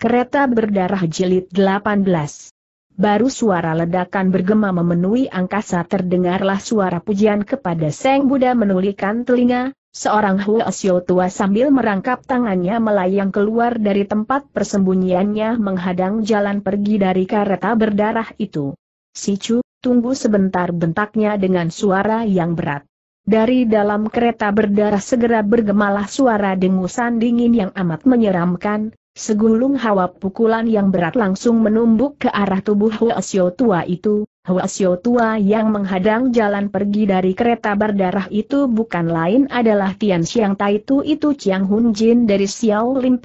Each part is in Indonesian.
Kereta berdarah jilid 18. Baru suara ledakan bergema memenuhi angkasa terdengarlah suara pujian kepada Seng Buddha menulikan telinga, seorang Huasyo tua sambil merangkap tangannya melayang keluar dari tempat persembunyiannya menghadang jalan pergi dari kereta berdarah itu. Si Chu, tunggu sebentar bentaknya dengan suara yang berat. Dari dalam kereta berdarah segera bergemalah suara dengusan dingin yang amat menyeramkan, Segulung hawa pukulan yang berat langsung menumbuk ke arah tubuh Huasio tua itu, Huasio tua yang menghadang jalan pergi dari kereta berdarah itu bukan lain adalah Tian Xiang Tai itu Chiang Hun Jin dari Xiao Lim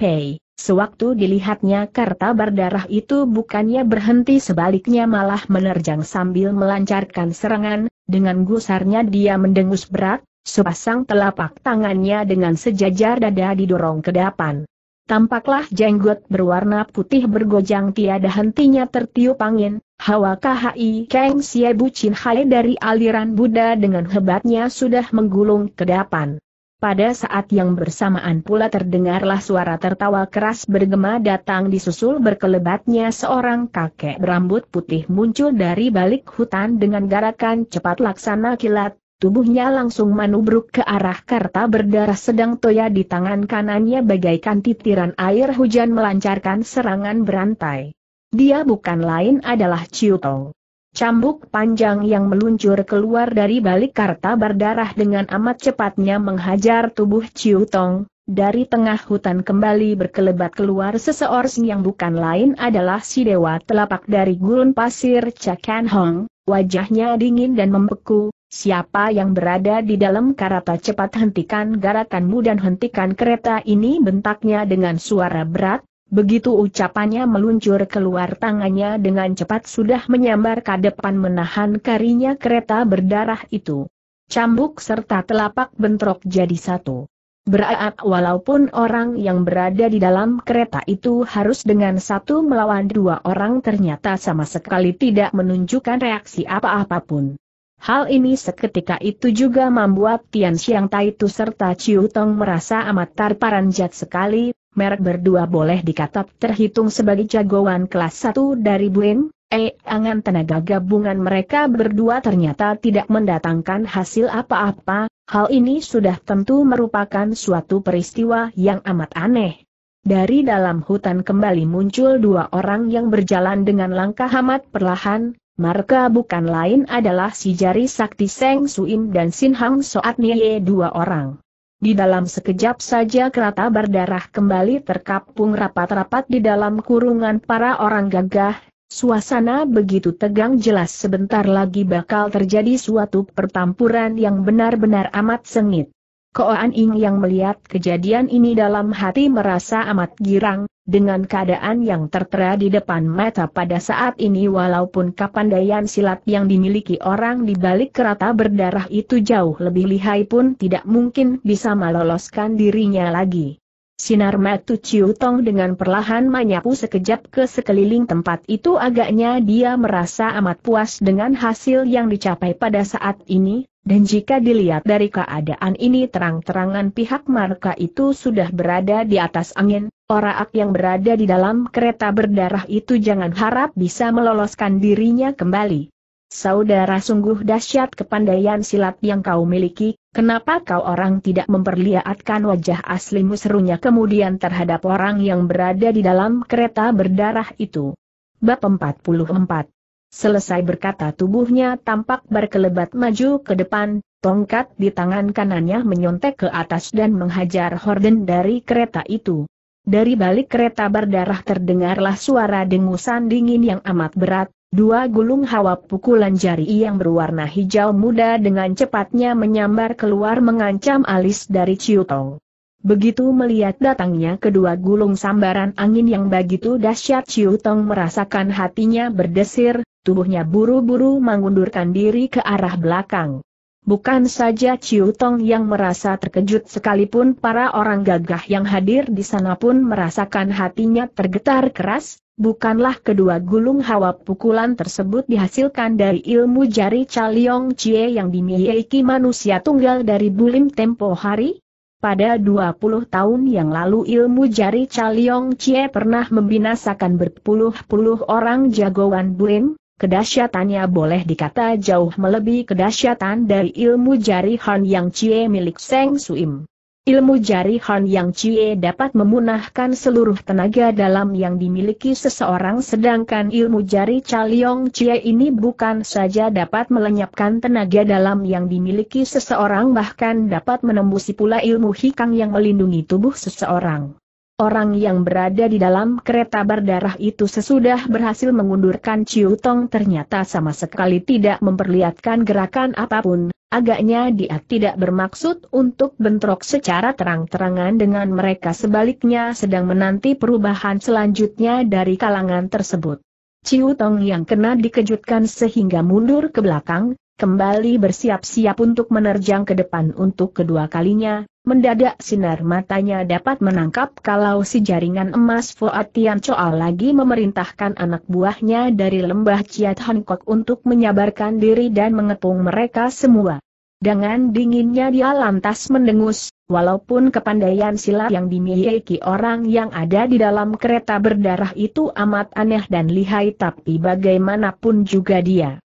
Sewaktu dilihatnya kereta berdarah itu bukannya berhenti sebaliknya malah menerjang sambil melancarkan serangan, dengan gusarnya dia mendengus berat, sepasang telapak tangannya dengan sejajar dada didorong ke depan tampaklah jenggot berwarna putih bergojang tiada hentinya tertiup angin, Hawa KHI Kang Siebu Chin Hai dari aliran Buddha dengan hebatnya sudah menggulung ke depan. Pada saat yang bersamaan pula terdengarlah suara tertawa keras bergema datang disusul berkelebatnya seorang kakek berambut putih muncul dari balik hutan dengan garakan cepat laksana kilat, Tubuhnya langsung manubruk ke arah karta berdarah sedang Toya di tangan kanannya bagaikan titiran air hujan melancarkan serangan berantai. Dia bukan lain adalah Ciutong. Cambuk panjang yang meluncur keluar dari balik karta berdarah dengan amat cepatnya menghajar tubuh Ciutong. Dari tengah hutan kembali berkelebat keluar seseorang yang bukan lain adalah si dewa telapak dari gurun pasir Cakan Hong, Wajahnya dingin dan membeku, siapa yang berada di dalam karata cepat hentikan garatanmu dan hentikan kereta ini bentaknya dengan suara berat, begitu ucapannya meluncur keluar tangannya dengan cepat sudah menyambar ke depan menahan karinya kereta berdarah itu. Cambuk serta telapak bentrok jadi satu. Berat walaupun orang yang berada di dalam kereta itu harus dengan satu melawan dua orang ternyata sama sekali tidak menunjukkan reaksi apa-apapun. Hal ini seketika itu juga membuat Tian Xiang Tai Tu serta Chiu Tong merasa amat terparanjat sekali, merek berdua boleh dikata terhitung sebagai jagoan kelas 1 dari Bueng, eh angan tenaga gabungan mereka berdua ternyata tidak mendatangkan hasil apa-apa, Hal ini sudah tentu merupakan suatu peristiwa yang amat aneh. Dari dalam hutan kembali muncul dua orang yang berjalan dengan langkah amat perlahan, mereka bukan lain adalah si jari sakti Seng Suim dan Sin Hang Soat Nye dua orang. Di dalam sekejap saja kereta berdarah kembali terkapung rapat-rapat di dalam kurungan para orang gagah, Suasana begitu tegang jelas sebentar lagi bakal terjadi suatu pertempuran yang benar-benar amat sengit. Koan Ing yang melihat kejadian ini dalam hati merasa amat girang, dengan keadaan yang tertera di depan mata pada saat ini walaupun kapandaian silat yang dimiliki orang di balik kereta berdarah itu jauh lebih lihai pun tidak mungkin bisa meloloskan dirinya lagi. Sinar matu Ciu Tong dengan perlahan menyapu sekejap ke sekeliling tempat itu agaknya dia merasa amat puas dengan hasil yang dicapai pada saat ini, dan jika dilihat dari keadaan ini terang-terangan pihak marka itu sudah berada di atas angin, orang yang berada di dalam kereta berdarah itu jangan harap bisa meloloskan dirinya kembali. Saudara sungguh dahsyat kepandaian silat yang kau miliki, kenapa kau orang tidak memperlihatkan wajah aslimu serunya kemudian terhadap orang yang berada di dalam kereta berdarah itu. Bab 44 Selesai berkata tubuhnya tampak berkelebat maju ke depan, tongkat di tangan kanannya menyontek ke atas dan menghajar horden dari kereta itu. Dari balik kereta berdarah terdengarlah suara dengusan dingin yang amat berat, Dua gulung hawa pukulan jari yang berwarna hijau muda dengan cepatnya menyambar keluar mengancam alis dari Ciutong. Begitu melihat datangnya kedua gulung sambaran angin yang begitu dahsyat Ciutong merasakan hatinya berdesir, tubuhnya buru-buru mengundurkan diri ke arah belakang. Bukan saja Ciu Tong yang merasa terkejut sekalipun para orang gagah yang hadir di sana pun merasakan hatinya tergetar keras, bukanlah kedua gulung hawa pukulan tersebut dihasilkan dari ilmu jari Chaliong Chie yang dimiliki manusia tunggal dari bulim tempo hari? Pada 20 tahun yang lalu ilmu jari Chaliong Chie pernah membinasakan berpuluh-puluh orang jagoan bulim, Kedahsyatannya boleh dikata jauh melebihi kedahsyatan dari ilmu jari Han Yang cie milik Seng Suim. Ilmu jari Han Yang cie dapat memunahkan seluruh tenaga dalam yang dimiliki seseorang sedangkan ilmu jari Chaliong Cie ini bukan saja dapat melenyapkan tenaga dalam yang dimiliki seseorang bahkan dapat menembusi pula ilmu hikang yang melindungi tubuh seseorang. Orang yang berada di dalam kereta berdarah itu sesudah berhasil mengundurkan Ciu Tong ternyata sama sekali tidak memperlihatkan gerakan apapun, agaknya dia tidak bermaksud untuk bentrok secara terang-terangan dengan mereka sebaliknya sedang menanti perubahan selanjutnya dari kalangan tersebut. Ciu Tong yang kena dikejutkan sehingga mundur ke belakang, kembali bersiap-siap untuk menerjang ke depan untuk kedua kalinya, mendadak sinar matanya dapat menangkap kalau si jaringan emas Fuat Tian Choal lagi memerintahkan anak buahnya dari lembah Chiat Hankok untuk menyabarkan diri dan mengepung mereka semua. Dengan dinginnya dia lantas mendengus, walaupun kepandaian silat yang dimiliki orang yang ada di dalam kereta berdarah itu amat aneh dan lihai tapi bagaimanapun juga dia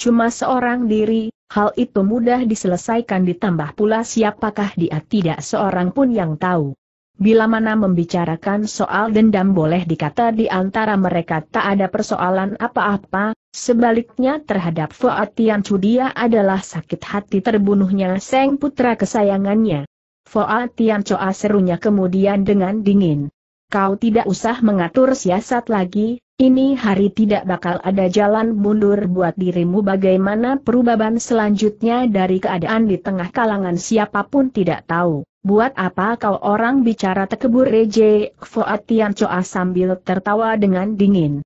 cuma seorang diri, hal itu mudah diselesaikan ditambah pula siapakah dia tidak seorang pun yang tahu. Bila mana membicarakan soal dendam boleh dikata di antara mereka tak ada persoalan apa-apa, sebaliknya terhadap Fuad Tian Cudia adalah sakit hati terbunuhnya Seng Putra kesayangannya. Fuad Tian serunya kemudian dengan dingin. Kau tidak usah mengatur siasat lagi, ini hari tidak bakal ada jalan mundur buat dirimu bagaimana perubahan selanjutnya dari keadaan di tengah kalangan siapapun tidak tahu. Buat apa kau orang bicara tekebur Reje Fuad Tian sambil tertawa dengan dingin.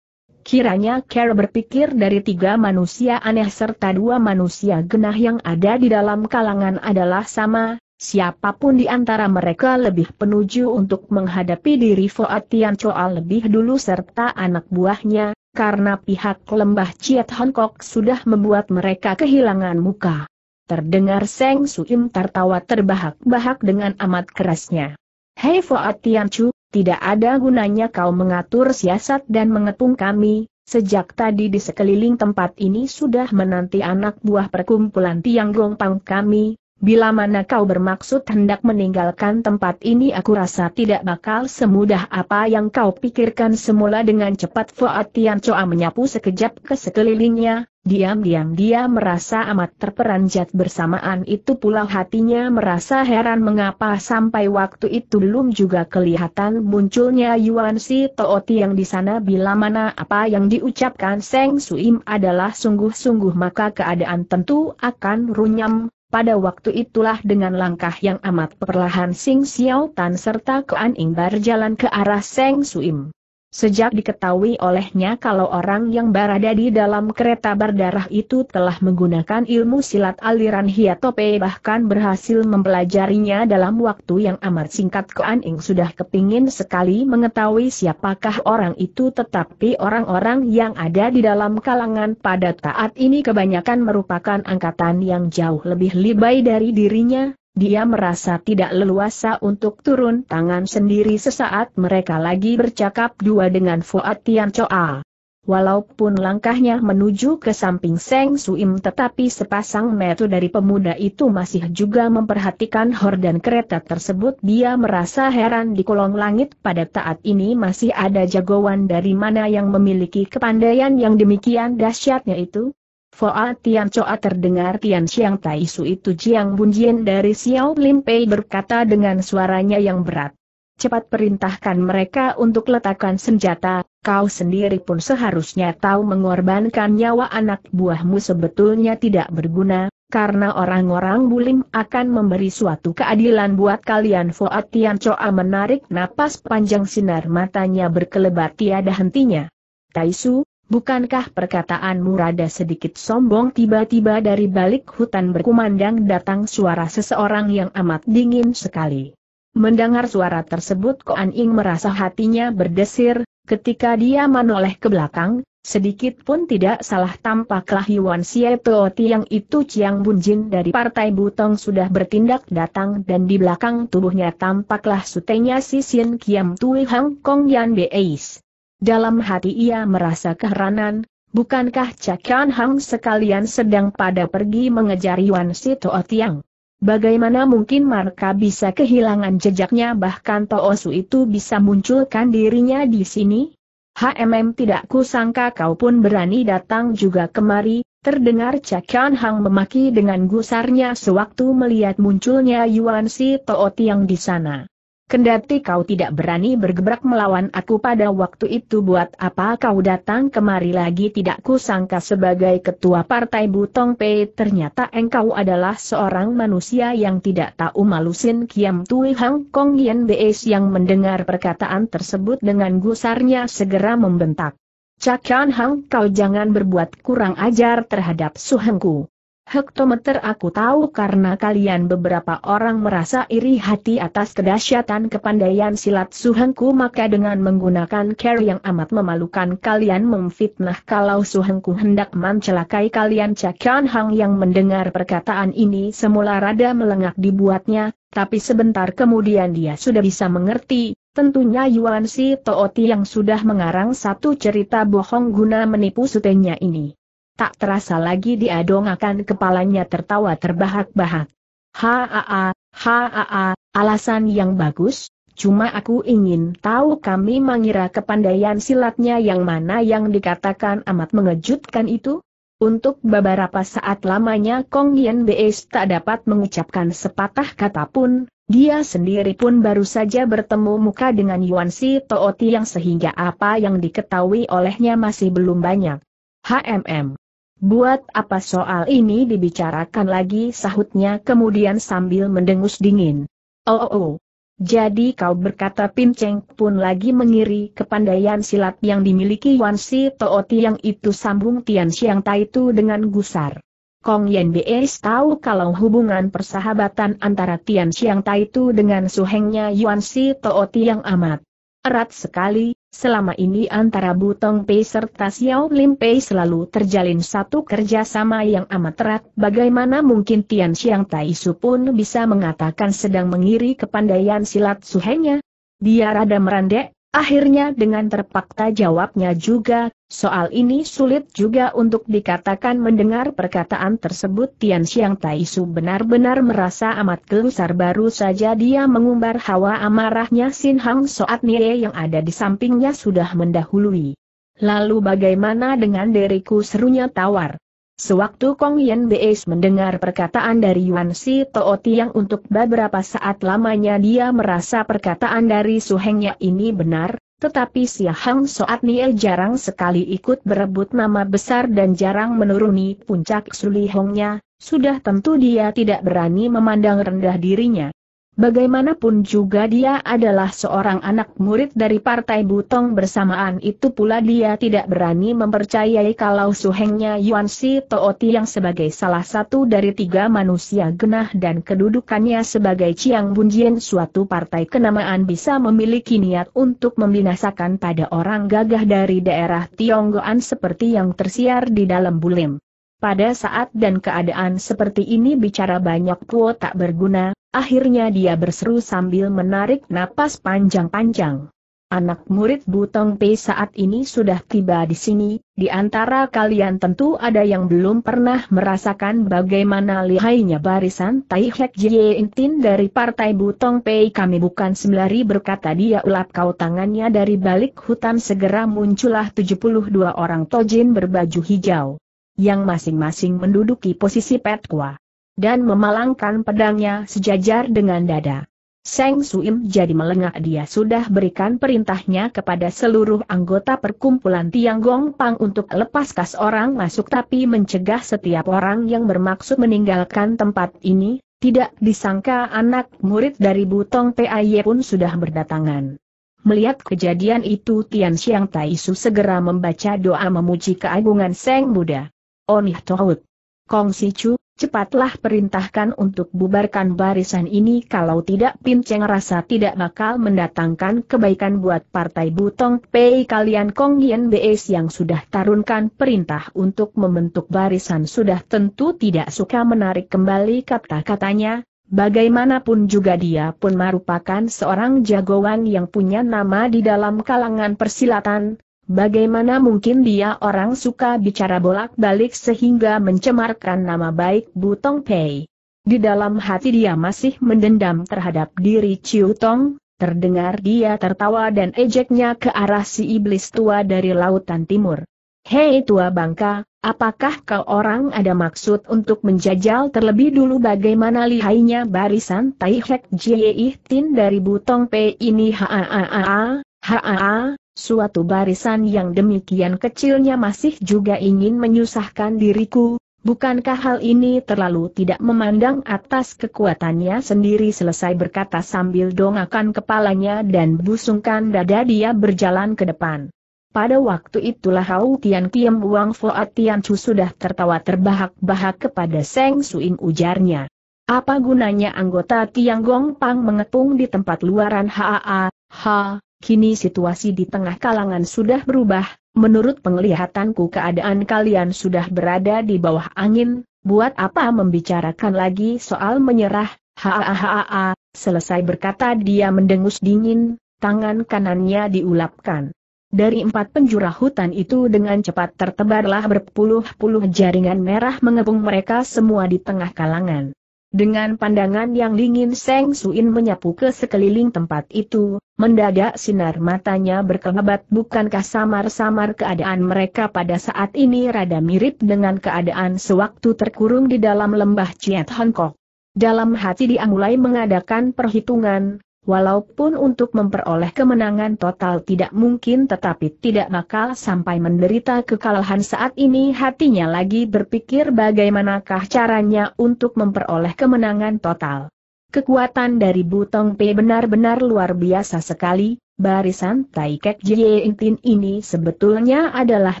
Kiranya Care berpikir dari tiga manusia aneh serta dua manusia genah yang ada di dalam kalangan adalah sama, Siapapun di antara mereka lebih penuju untuk menghadapi diri Fuad Tian lebih dulu serta anak buahnya, karena pihak lembah Ciat Hongkok sudah membuat mereka kehilangan muka. Terdengar Seng Suim tertawa terbahak-bahak dengan amat kerasnya. Hei Fuad Tian Chu, tidak ada gunanya kau mengatur siasat dan mengepung kami, sejak tadi di sekeliling tempat ini sudah menanti anak buah perkumpulan Tiang Pang kami, Bila mana kau bermaksud hendak meninggalkan tempat ini aku rasa tidak bakal semudah apa yang kau pikirkan semula dengan cepat Fuad Tian Choa menyapu sekejap ke sekelilingnya, diam-diam dia merasa amat terperanjat bersamaan itu pula hatinya merasa heran mengapa sampai waktu itu belum juga kelihatan munculnya Yuan Si Tooti yang di sana bila mana apa yang diucapkan Seng Suim adalah sungguh-sungguh maka keadaan tentu akan runyam, pada waktu itulah dengan langkah yang amat perlahan Sing Xiao Tan serta Kuan Ing berjalan ke arah Seng Suim. Sejak diketahui olehnya kalau orang yang berada di dalam kereta berdarah itu telah menggunakan ilmu silat aliran Hiatope eh, bahkan berhasil mempelajarinya dalam waktu yang amat singkat Koan Ing sudah kepingin sekali mengetahui siapakah orang itu tetapi orang-orang yang ada di dalam kalangan pada taat ini kebanyakan merupakan angkatan yang jauh lebih libai dari dirinya, dia merasa tidak leluasa untuk turun tangan sendiri sesaat mereka lagi bercakap dua dengan Fuat Tian Choa. Walaupun langkahnya menuju ke samping Seng Suim tetapi sepasang metu dari pemuda itu masih juga memperhatikan hor dan kereta tersebut dia merasa heran di kolong langit pada saat ini masih ada jagoan dari mana yang memiliki kepandaian yang demikian dahsyatnya itu. Foa Tian Choa terdengar Tian Xiang Tai Su itu Jiang Bunjian dari Xiao Lin Pei berkata dengan suaranya yang berat. Cepat perintahkan mereka untuk letakkan senjata, kau sendiri pun seharusnya tahu mengorbankan nyawa anak buahmu sebetulnya tidak berguna, karena orang-orang bulim akan memberi suatu keadilan buat kalian Foa Tian Choa menarik napas panjang sinar matanya berkelebat tiada hentinya. Taisu, Bukankah perkataanmu rada sedikit sombong tiba-tiba dari balik hutan berkumandang datang suara seseorang yang amat dingin sekali. Mendengar suara tersebut Koan Ing merasa hatinya berdesir, ketika dia menoleh ke belakang, sedikit pun tidak salah tampaklah Yuan Teoti yang itu Chiang Bunjin dari Partai Butong sudah bertindak datang dan di belakang tubuhnya tampaklah sutenya Sisin Kiam Tui Hang Kong Yan Beis. Dalam hati ia merasa keheranan, bukankah Cakian Hang sekalian sedang pada pergi mengejar Yuan Sito Tiang? Bagaimana mungkin mereka bisa kehilangan jejaknya bahkan Su itu bisa munculkan dirinya di sini? HMM tidak kusangka kau pun berani datang juga kemari, Terdengar Cakian Hang memaki dengan gusarnya sewaktu melihat munculnya Yuan Si Toot Tiang di sana. Kendati kau tidak berani bergebrak melawan aku pada waktu itu buat apa kau datang kemari lagi tidak kusangka sebagai ketua partai Butong P ternyata engkau adalah seorang manusia yang tidak tahu malusin Kiam Tui Hang Kong Yen Beis yang mendengar perkataan tersebut dengan gusarnya segera membentak. Cakian Hang kau jangan berbuat kurang ajar terhadap suhengku. Hektometer aku tahu karena kalian beberapa orang merasa iri hati atas kedahsyatan kepandaian silat Suhengku maka dengan menggunakan care yang amat memalukan kalian memfitnah kalau Suhengku hendak mencelakai kalian Cakian Hang yang mendengar perkataan ini semula rada melengak dibuatnya, tapi sebentar kemudian dia sudah bisa mengerti, Tentunya Yuan Si Tooti yang sudah mengarang satu cerita bohong guna menipu sutenya ini. Tak terasa lagi dia dongakan kepalanya tertawa terbahak-bahak. Haa, haa, alasan yang bagus, cuma aku ingin tahu kami mengira kepandaian silatnya yang mana yang dikatakan amat mengejutkan itu? Untuk beberapa saat lamanya Kong Yen Beis tak dapat mengucapkan sepatah kata pun, dia sendiri pun baru saja bertemu muka dengan Yuan Si Tooti yang sehingga apa yang diketahui olehnya masih belum banyak. HMM Buat apa soal ini dibicarakan lagi sahutnya kemudian sambil mendengus dingin. Oh oh oh. Jadi kau berkata Pinceng pun lagi mengiri kepandaian silat yang dimiliki Wan Si Tooti yang itu sambung Tian Xiang Tai itu dengan gusar. Kong Yen Beis tahu kalau hubungan persahabatan antara Tian Xiang Tai itu dengan suhengnya Yuan Si Tooti yang amat Erat sekali, selama ini antara Butong Pei serta Xiao Lim Pei selalu terjalin satu kerjasama yang amat erat. Bagaimana mungkin Tian Xiang Tai Su pun bisa mengatakan sedang mengiri kepandaian silat suhenya? Dia rada merandek, Akhirnya dengan terpaksa jawabnya juga, soal ini sulit juga untuk dikatakan mendengar perkataan tersebut Tian Xiang Taisu benar-benar merasa amat gelisah baru saja dia mengumbar hawa amarahnya Sin Hang Soat Nie yang ada di sampingnya sudah mendahului. Lalu bagaimana dengan diriku serunya tawar? Sewaktu Kong Yen Beis mendengar perkataan dari Yuan Si Toh Tiang untuk beberapa saat lamanya dia merasa perkataan dari Su suhengnya ini benar, tetapi Si Hang Soat Nie jarang sekali ikut berebut nama besar dan jarang menuruni puncak sulihongnya, sudah tentu dia tidak berani memandang rendah dirinya. Bagaimanapun juga dia adalah seorang anak murid dari partai Butong bersamaan itu pula dia tidak berani mempercayai kalau suhengnya Yuan Si Tooti yang sebagai salah satu dari tiga manusia genah dan kedudukannya sebagai Chiang Jien suatu partai kenamaan bisa memiliki niat untuk membinasakan pada orang gagah dari daerah Tionggoan seperti yang tersiar di dalam bulim. Pada saat dan keadaan seperti ini bicara banyak puo tak berguna, akhirnya dia berseru sambil menarik napas panjang-panjang. Anak murid Butong Pei saat ini sudah tiba di sini, di antara kalian tentu ada yang belum pernah merasakan bagaimana lihainya barisan Tai Hek Jie Intin dari partai Butong Pei kami bukan sembari berkata dia ulap kau tangannya dari balik hutan segera muncullah 72 orang tojin berbaju hijau yang masing-masing menduduki posisi petua Dan memalangkan pedangnya sejajar dengan dada. Seng Suim jadi melengak dia sudah berikan perintahnya kepada seluruh anggota perkumpulan Tiang Gong Pang untuk lepaskan orang masuk tapi mencegah setiap orang yang bermaksud meninggalkan tempat ini, tidak disangka anak murid dari Butong PAY pun sudah berdatangan. Melihat kejadian itu Tian Xiang Tai Su segera membaca doa memuji keagungan Seng Buddha. Onih Tawut, Kong Chu, cepatlah perintahkan untuk bubarkan barisan ini kalau tidak Pin Cheng rasa tidak bakal mendatangkan kebaikan buat partai Butong Pei kalian Kong Yen Bs yang sudah tarunkan perintah untuk membentuk barisan sudah tentu tidak suka menarik kembali kata-katanya, Bagaimanapun juga dia pun merupakan seorang jagoan yang punya nama di dalam kalangan persilatan, Bagaimana mungkin dia orang suka bicara bolak-balik sehingga mencemarkan nama baik Butong Pei. Di dalam hati dia masih mendendam terhadap diri Ciu Tong, terdengar dia tertawa dan ejeknya ke arah si iblis tua dari lautan timur. Hei tua bangka, apakah kau orang ada maksud untuk menjajal terlebih dulu bagaimana lihainya barisan Tai Hek Jie Tin dari Butong Pei ini haa haa Suatu barisan yang demikian kecilnya masih juga ingin menyusahkan diriku, bukankah hal ini terlalu tidak memandang atas kekuatannya sendiri selesai berkata sambil dongakan kepalanya dan busungkan dada dia berjalan ke depan. Pada waktu itulah Hau Tian Kiem Wang Foat Tian Chu sudah tertawa terbahak-bahak kepada Seng Suing ujarnya. Apa gunanya anggota Tiang Gong Pang mengepung di tempat luaran HAA, ha, kini situasi di tengah kalangan sudah berubah, menurut penglihatanku keadaan kalian sudah berada di bawah angin, buat apa membicarakan lagi soal menyerah, hahaha, selesai berkata dia mendengus dingin, tangan kanannya diulapkan. Dari empat penjuru hutan itu dengan cepat tertebarlah berpuluh-puluh jaringan merah mengepung mereka semua di tengah kalangan. Dengan pandangan yang dingin Seng Suin menyapu ke sekeliling tempat itu, mendadak sinar matanya berkelebat bukankah samar-samar keadaan mereka pada saat ini rada mirip dengan keadaan sewaktu terkurung di dalam lembah Chiat Hongkok. Dalam hati dia mulai mengadakan perhitungan, Walaupun untuk memperoleh kemenangan total tidak mungkin tetapi tidak bakal sampai menderita kekalahan saat ini hatinya lagi berpikir bagaimanakah caranya untuk memperoleh kemenangan total. Kekuatan dari Butong P benar-benar luar biasa sekali, Barisan Taikek Jie Intin ini sebetulnya adalah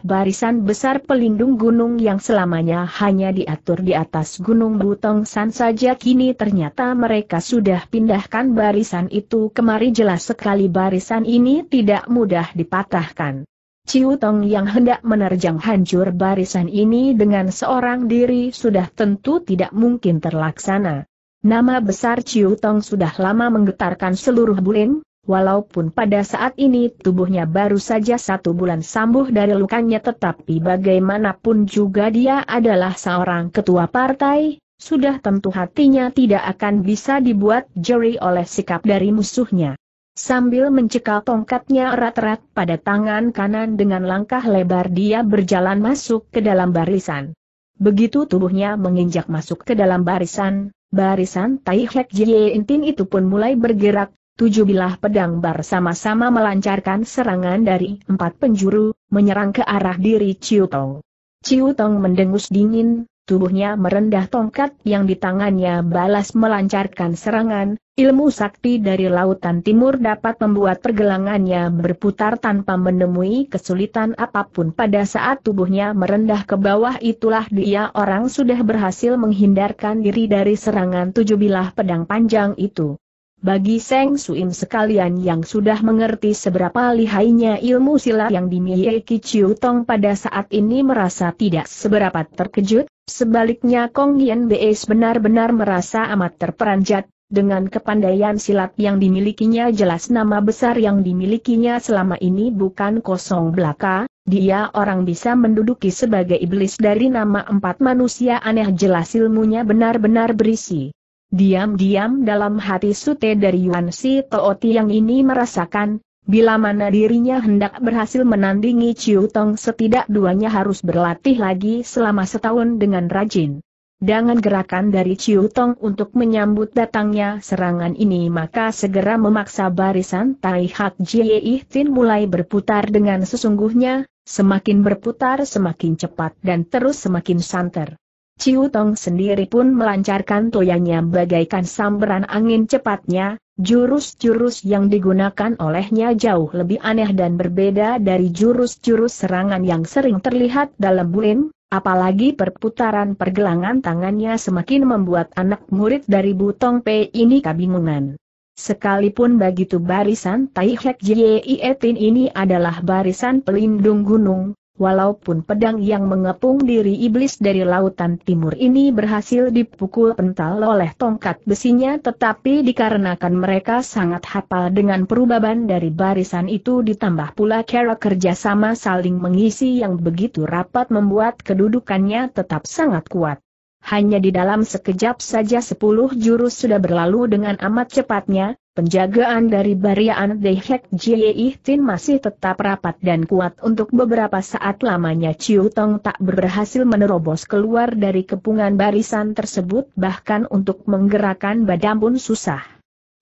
barisan besar pelindung gunung yang selamanya hanya diatur di atas gunung Butong San saja kini ternyata mereka sudah pindahkan barisan itu kemari jelas sekali barisan ini tidak mudah dipatahkan. Ciu Tong yang hendak menerjang hancur barisan ini dengan seorang diri sudah tentu tidak mungkin terlaksana. Nama besar Ciu Tong sudah lama menggetarkan seluruh Buling, Walaupun pada saat ini tubuhnya baru saja satu bulan sembuh dari lukanya tetapi bagaimanapun juga dia adalah seorang ketua partai, sudah tentu hatinya tidak akan bisa dibuat jeri oleh sikap dari musuhnya. Sambil mencekal tongkatnya erat-erat pada tangan kanan dengan langkah lebar dia berjalan masuk ke dalam barisan. Begitu tubuhnya menginjak masuk ke dalam barisan, barisan Tai Hek Jie Intin itu pun mulai bergerak tujuh bilah pedang bersama-sama melancarkan serangan dari empat penjuru, menyerang ke arah diri Ciu Tong. Ciu Tong mendengus dingin, tubuhnya merendah tongkat yang di tangannya balas melancarkan serangan, ilmu sakti dari lautan timur dapat membuat pergelangannya berputar tanpa menemui kesulitan apapun pada saat tubuhnya merendah ke bawah itulah dia orang sudah berhasil menghindarkan diri dari serangan tujuh bilah pedang panjang itu. Bagi Seng Suim sekalian yang sudah mengerti seberapa lihainya ilmu silat yang dimiliki Chiu Tong pada saat ini merasa tidak seberapa terkejut, sebaliknya Kong Yen Beis benar-benar merasa amat terperanjat, dengan kepandaian silat yang dimilikinya jelas nama besar yang dimilikinya selama ini bukan kosong belaka, dia orang bisa menduduki sebagai iblis dari nama empat manusia aneh jelas ilmunya benar-benar berisi. Diam-diam dalam hati sute dari Yuan Si Tooti yang ini merasakan, bila mana dirinya hendak berhasil menandingi Chiu Tong setidak duanya harus berlatih lagi selama setahun dengan rajin. Dengan gerakan dari Chiu Tong untuk menyambut datangnya serangan ini maka segera memaksa barisan Tai Hak Jie Tin mulai berputar dengan sesungguhnya, semakin berputar semakin cepat dan terus semakin santer. Ciu Tong sendiri pun melancarkan toyanya bagaikan samberan angin cepatnya, jurus-jurus yang digunakan olehnya jauh lebih aneh dan berbeda dari jurus-jurus serangan yang sering terlihat dalam bulim, apalagi perputaran pergelangan tangannya semakin membuat anak murid dari Butong P ini kebingungan. Sekalipun begitu barisan Tai Hek Ietin ini adalah barisan pelindung gunung, Walaupun pedang yang mengepung diri iblis dari lautan timur ini berhasil dipukul pental oleh tongkat besinya tetapi dikarenakan mereka sangat hafal dengan perubahan dari barisan itu ditambah pula cara kerjasama saling mengisi yang begitu rapat membuat kedudukannya tetap sangat kuat. Hanya di dalam sekejap saja sepuluh jurus sudah berlalu dengan amat cepatnya, Penjagaan dari Barian Dehek Jie Tin masih tetap rapat dan kuat untuk beberapa saat lamanya Chiu Tong tak berhasil menerobos keluar dari kepungan barisan tersebut bahkan untuk menggerakkan badan pun susah.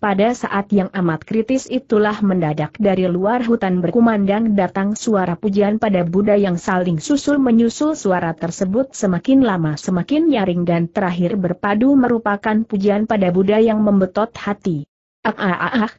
Pada saat yang amat kritis itulah mendadak dari luar hutan berkumandang datang suara pujian pada Buddha yang saling susul menyusul suara tersebut semakin lama semakin nyaring dan terakhir berpadu merupakan pujian pada Buddha yang membetot hati. Ah ah ah ah.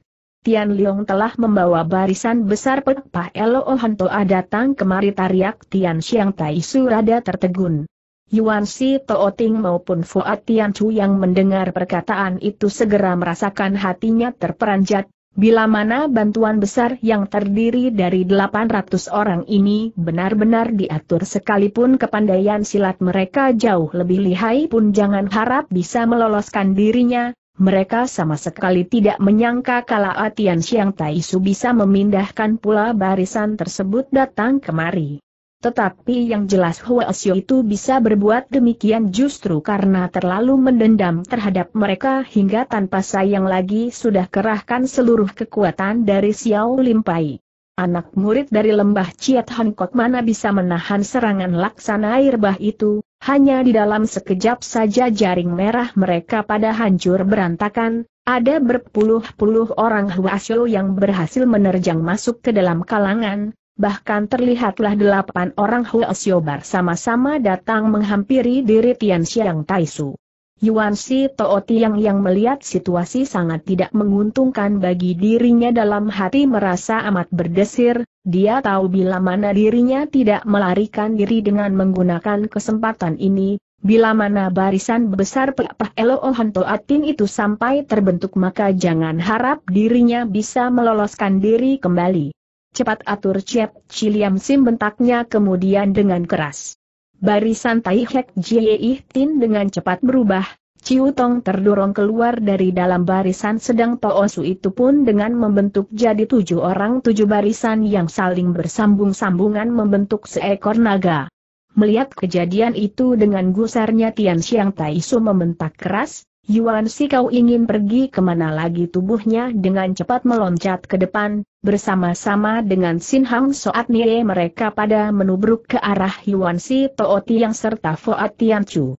Tian Liong telah membawa barisan besar Pepah Elo Hantoa datang kemari tariak Tian Xiang Tai Su rada tertegun. Yuan Si Ting maupun Fuad Tian Chu yang mendengar perkataan itu segera merasakan hatinya terperanjat, bila mana bantuan besar yang terdiri dari 800 orang ini benar-benar diatur sekalipun kepandaian silat mereka jauh lebih lihai pun jangan harap bisa meloloskan dirinya, mereka sama sekali tidak menyangka kalau Atian Siang Taisu bisa memindahkan pula barisan tersebut datang kemari. Tetapi yang jelas Hua Xiu itu bisa berbuat demikian justru karena terlalu mendendam terhadap mereka hingga tanpa sayang lagi sudah kerahkan seluruh kekuatan dari Xiao Limpai. Anak murid dari lembah Ciat Kok mana bisa menahan serangan laksana air bah itu, hanya di dalam sekejap saja jaring merah mereka pada hancur berantakan, ada berpuluh-puluh orang Huasyo yang berhasil menerjang masuk ke dalam kalangan, bahkan terlihatlah delapan orang Huasyo bersama-sama datang menghampiri diri Tian Xiang Taisu. Yuan Si Too Tiang yang melihat situasi sangat tidak menguntungkan bagi dirinya dalam hati merasa amat berdesir, dia tahu bila mana dirinya tidak melarikan diri dengan menggunakan kesempatan ini, bila mana barisan besar Pepah Elohan Atin itu sampai terbentuk maka jangan harap dirinya bisa meloloskan diri kembali. Cepat atur cep, Ciliam Sim bentaknya kemudian dengan keras. Barisan Tai Hek Jie Tin dengan cepat berubah, Ciu Tong terdorong keluar dari dalam barisan sedang Toosu itu pun dengan membentuk jadi tujuh orang tujuh barisan yang saling bersambung-sambungan membentuk seekor naga. Melihat kejadian itu dengan gusarnya Tian Xiang Tai Su membentak keras, Yuan Si kau ingin pergi kemana lagi tubuhnya dengan cepat meloncat ke depan, bersama-sama dengan Sin Hang Soat Nie mereka pada menubruk ke arah Yuan Si Tooti yang serta Foat Tian Chu.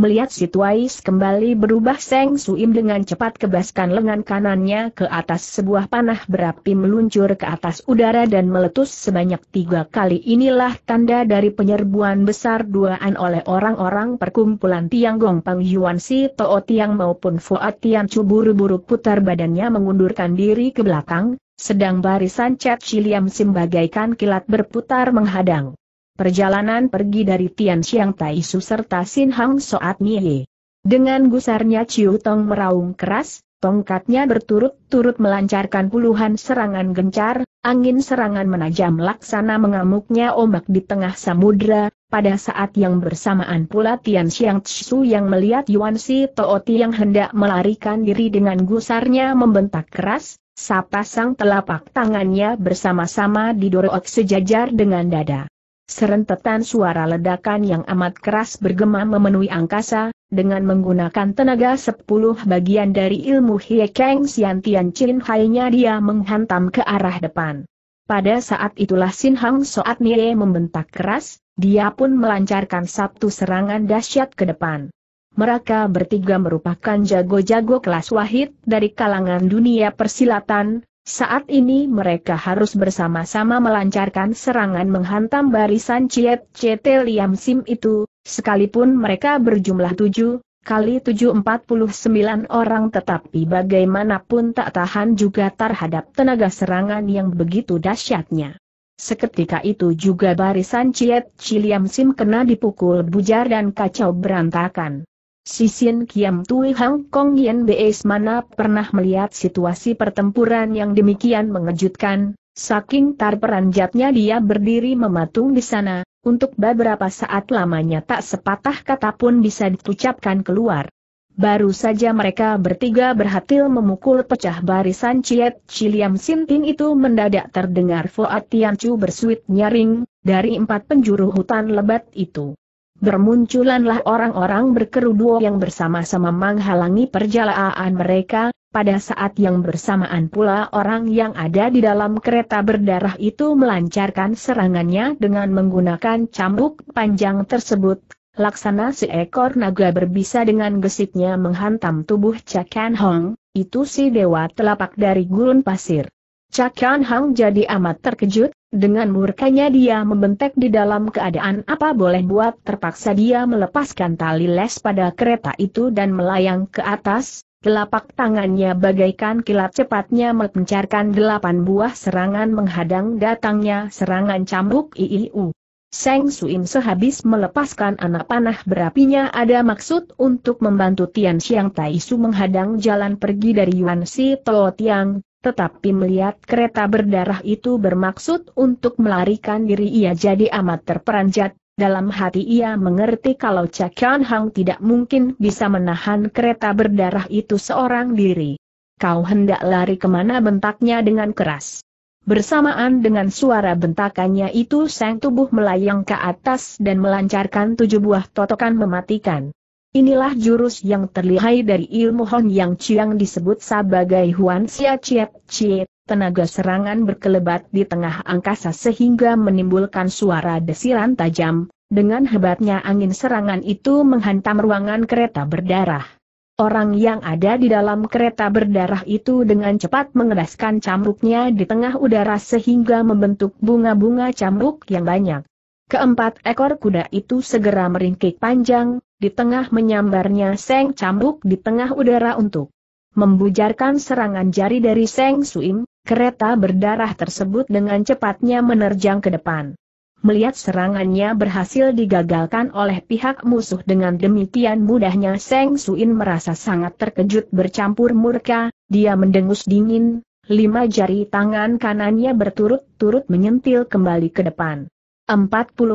Melihat Tuais kembali berubah Seng Suim dengan cepat kebaskan lengan kanannya ke atas sebuah panah berapi meluncur ke atas udara dan meletus sebanyak tiga kali inilah tanda dari penyerbuan besar duaan oleh orang-orang perkumpulan Tiang Gong Pang Yuan Si Too Tiang maupun Fuat Tiang Chu buru-buru putar badannya mengundurkan diri ke belakang, sedang barisan Chat Chiliam Sim bagaikan kilat berputar menghadang. Perjalanan pergi dari Tian Xiang Tai Su serta Sin Hang Soat Mie. Dengan gusarnya Ciu Tong meraung keras, tongkatnya berturut-turut melancarkan puluhan serangan gencar, angin serangan menajam laksana mengamuknya ombak di tengah samudra, pada saat yang bersamaan pula Tian Xiang Tsu yang melihat Yuan Si Tooti yang hendak melarikan diri dengan gusarnya membentak keras, sapasang telapak tangannya bersama-sama didorok sejajar dengan dada. Serentetan suara ledakan yang amat keras bergema memenuhi angkasa, dengan menggunakan tenaga sepuluh bagian dari ilmu Hie Kang Xian Tian Chin Hai-nya dia menghantam ke arah depan. Pada saat itulah Sin Hang Soat Nie membentak keras, dia pun melancarkan satu serangan dahsyat ke depan. Mereka bertiga merupakan jago-jago kelas wahid dari kalangan dunia persilatan, saat ini mereka harus bersama-sama melancarkan serangan menghantam barisan Ciet CT Liam Sim itu, sekalipun mereka berjumlah tujuh, kali tujuh empat puluh sembilan orang tetapi bagaimanapun tak tahan juga terhadap tenaga serangan yang begitu dahsyatnya. Seketika itu juga barisan Ciet Ciliam Sim kena dipukul bujar dan kacau berantakan. Sisin Kiam Tui Hang Kong Yen Beis mana pernah melihat situasi pertempuran yang demikian mengejutkan, saking tarperanjatnya dia berdiri mematung di sana, untuk beberapa saat lamanya tak sepatah kata pun bisa ditucapkan keluar. Baru saja mereka bertiga berhasil memukul pecah barisan Ciet Ciliam Sinting itu mendadak terdengar Tian Chu bersuit nyaring, dari empat penjuru hutan lebat itu. Bermunculanlah orang-orang berkerudung yang bersama-sama menghalangi perjalanan mereka, pada saat yang bersamaan pula orang yang ada di dalam kereta berdarah itu melancarkan serangannya dengan menggunakan cambuk panjang tersebut. Laksana seekor naga berbisa dengan gesitnya menghantam tubuh Chakan Hong, itu si dewa telapak dari gurun pasir. Chakan Hong jadi amat terkejut, dengan murkanya dia membentek di dalam keadaan apa boleh buat terpaksa dia melepaskan tali les pada kereta itu dan melayang ke atas, telapak tangannya bagaikan kilat cepatnya melencarkan delapan buah serangan menghadang datangnya serangan cambuk IIU. Seng Suim sehabis melepaskan anak panah berapinya ada maksud untuk membantu Tian Xiang Tai Su menghadang jalan pergi dari Yuan Si Teo Tiang, tetapi melihat kereta berdarah itu bermaksud untuk melarikan diri ia jadi amat terperanjat, dalam hati ia mengerti kalau Cakian Hang tidak mungkin bisa menahan kereta berdarah itu seorang diri. Kau hendak lari kemana bentaknya dengan keras. Bersamaan dengan suara bentakannya itu sang tubuh melayang ke atas dan melancarkan tujuh buah totokan mematikan. Inilah jurus yang terlihai dari ilmu Hon Yang Chiang disebut sebagai Huan Xia Chiep Chie, tenaga serangan berkelebat di tengah angkasa sehingga menimbulkan suara desiran tajam, dengan hebatnya angin serangan itu menghantam ruangan kereta berdarah. Orang yang ada di dalam kereta berdarah itu dengan cepat mengedaskan cambuknya di tengah udara sehingga membentuk bunga-bunga cambuk yang banyak. Keempat ekor kuda itu segera meringkik panjang, di tengah menyambarnya Seng Cambuk di tengah udara untuk membujarkan serangan jari dari Seng Suim, kereta berdarah tersebut dengan cepatnya menerjang ke depan. Melihat serangannya berhasil digagalkan oleh pihak musuh dengan demikian mudahnya Seng Suin merasa sangat terkejut bercampur murka, dia mendengus dingin, lima jari tangan kanannya berturut-turut menyentil kembali ke depan. 49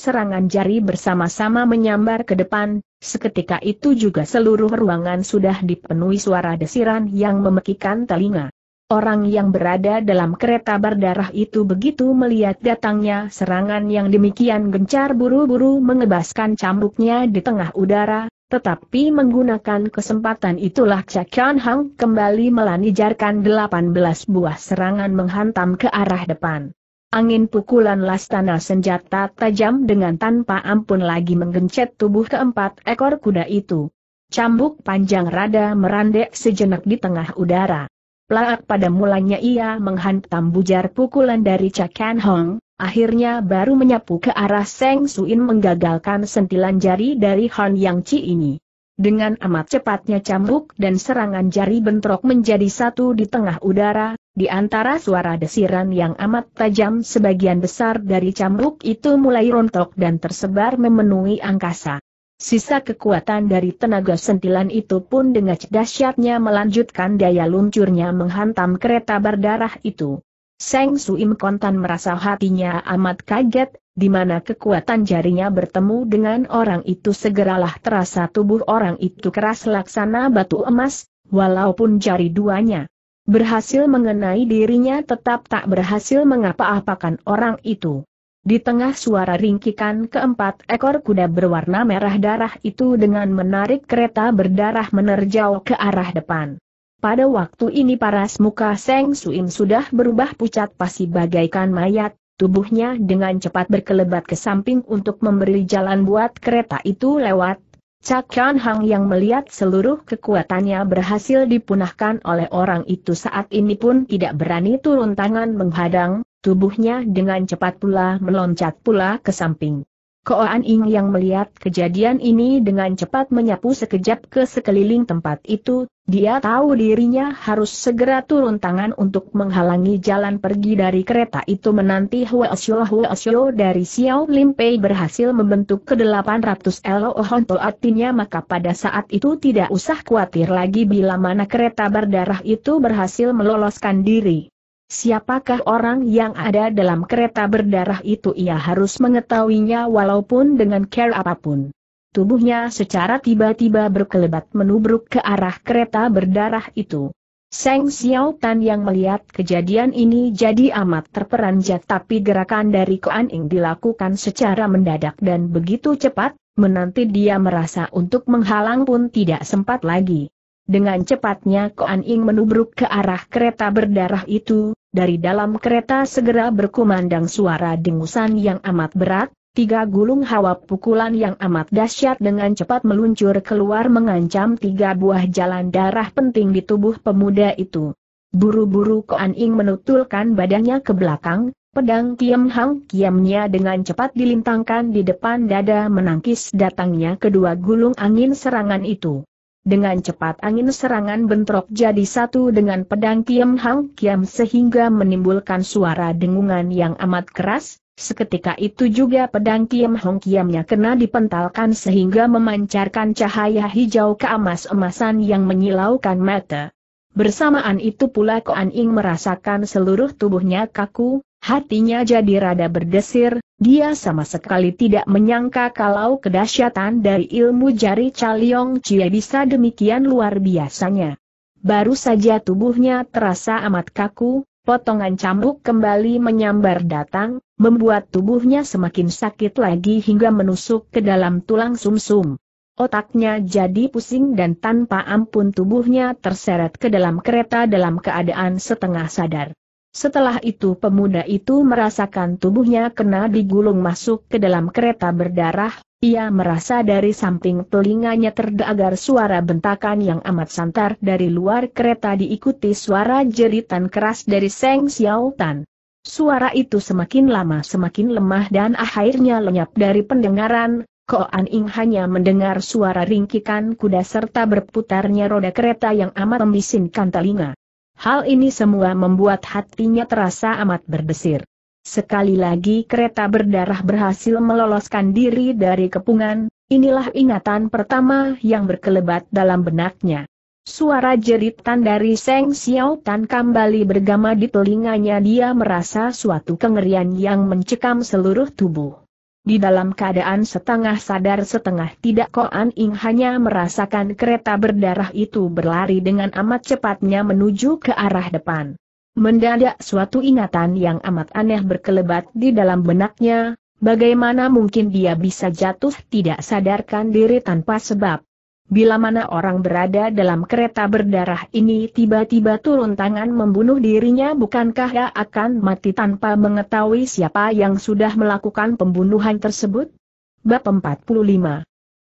serangan jari bersama-sama menyambar ke depan, seketika itu juga seluruh ruangan sudah dipenuhi suara desiran yang memekikan telinga. Orang yang berada dalam kereta berdarah itu begitu melihat datangnya serangan yang demikian gencar buru-buru mengebaskan cambuknya di tengah udara, tetapi menggunakan kesempatan itulah Chakian Hang kembali melanijarkan 18 buah serangan menghantam ke arah depan. Angin pukulan lastana senjata tajam dengan tanpa ampun lagi menggencet tubuh keempat ekor kuda itu. Cambuk panjang rada merandek sejenak di tengah udara. Pelak pada mulanya ia menghantam bujar pukulan dari Chakan Hong, akhirnya baru menyapu ke arah Seng Suin menggagalkan sentilan jari dari Han Yang Chi ini. Dengan amat cepatnya cambuk dan serangan jari bentrok menjadi satu di tengah udara, di antara suara desiran yang amat tajam sebagian besar dari cambuk itu mulai rontok dan tersebar memenuhi angkasa. Sisa kekuatan dari tenaga sentilan itu pun dengan dahsyatnya melanjutkan daya luncurnya menghantam kereta berdarah itu. Seng Suim Kontan merasa hatinya amat kaget, di mana kekuatan jarinya bertemu dengan orang itu segeralah terasa tubuh orang itu keras laksana batu emas, walaupun jari duanya. Berhasil mengenai dirinya tetap tak berhasil mengapa-apakan orang itu. Di tengah suara ringkikan keempat ekor kuda berwarna merah darah itu dengan menarik kereta berdarah menerjau ke arah depan. Pada waktu ini paras muka Seng Suim sudah berubah pucat pasi bagaikan mayat, tubuhnya dengan cepat berkelebat ke samping untuk memberi jalan buat kereta itu lewat, Cak Hang yang melihat seluruh kekuatannya berhasil dipunahkan oleh orang itu saat ini pun tidak berani turun tangan menghadang, tubuhnya dengan cepat pula meloncat pula ke samping. Koan Ing yang melihat kejadian ini dengan cepat menyapu sekejap ke sekeliling tempat itu, dia tahu dirinya harus segera turun tangan untuk menghalangi jalan pergi dari kereta itu menanti Huasyo Huasyo dari Xiao Limpei berhasil membentuk ke 800 LO artinya maka pada saat itu tidak usah khawatir lagi bila mana kereta berdarah itu berhasil meloloskan diri. Siapakah orang yang ada dalam kereta berdarah itu ia harus mengetahuinya walaupun dengan care apapun. Tubuhnya secara tiba-tiba berkelebat menubruk ke arah kereta berdarah itu. Seng Xiao Tan yang melihat kejadian ini jadi amat terperanjat tapi gerakan dari Kuan Ing dilakukan secara mendadak dan begitu cepat, menanti dia merasa untuk menghalang pun tidak sempat lagi. Dengan cepatnya Koan Ing menubruk ke arah kereta berdarah itu, dari dalam kereta segera berkumandang suara dengusan yang amat berat, Tiga gulung hawa pukulan yang amat dahsyat dengan cepat meluncur keluar mengancam tiga buah jalan darah penting di tubuh pemuda itu. Buru-buru Koan Ing menutulkan badannya ke belakang, pedang Kiam Hang Kiamnya dengan cepat dilintangkan di depan dada menangkis datangnya kedua gulung angin serangan itu. Dengan cepat angin serangan bentrok jadi satu dengan pedang Kiam Hang Kiam sehingga menimbulkan suara dengungan yang amat keras, seketika itu juga pedang Kiam Hong Kiamnya kena dipentalkan sehingga memancarkan cahaya hijau keemas-emasan yang menyilaukan mata. Bersamaan itu pula Koan Ing merasakan seluruh tubuhnya kaku, hatinya jadi rada berdesir, dia sama sekali tidak menyangka kalau kedahsyatan dari ilmu jari Caliong Cie bisa demikian luar biasanya. Baru saja tubuhnya terasa amat kaku, potongan cambuk kembali menyambar datang, membuat tubuhnya semakin sakit lagi hingga menusuk ke dalam tulang sumsum. -sum. Otaknya jadi pusing dan tanpa ampun tubuhnya terseret ke dalam kereta dalam keadaan setengah sadar. Setelah itu pemuda itu merasakan tubuhnya kena digulung masuk ke dalam kereta berdarah, ia merasa dari samping telinganya terdengar suara bentakan yang amat santar dari luar kereta diikuti suara jeritan keras dari Seng Xiao Tan. Suara itu semakin lama semakin lemah dan akhirnya lenyap dari pendengaran, Koan Ing hanya mendengar suara ringkikan kuda serta berputarnya roda kereta yang amat membisingkan telinga. Hal ini semua membuat hatinya terasa amat berdesir. Sekali lagi kereta berdarah berhasil meloloskan diri dari kepungan, inilah ingatan pertama yang berkelebat dalam benaknya. Suara jeritan dari Seng Xiao Tan kembali bergama di telinganya dia merasa suatu kengerian yang mencekam seluruh tubuh. Di dalam keadaan setengah sadar setengah tidak Koan Ing hanya merasakan kereta berdarah itu berlari dengan amat cepatnya menuju ke arah depan. Mendadak suatu ingatan yang amat aneh berkelebat di dalam benaknya, bagaimana mungkin dia bisa jatuh tidak sadarkan diri tanpa sebab. Bila mana orang berada dalam kereta berdarah ini tiba-tiba turun tangan membunuh dirinya bukankah ia akan mati tanpa mengetahui siapa yang sudah melakukan pembunuhan tersebut? Bab 45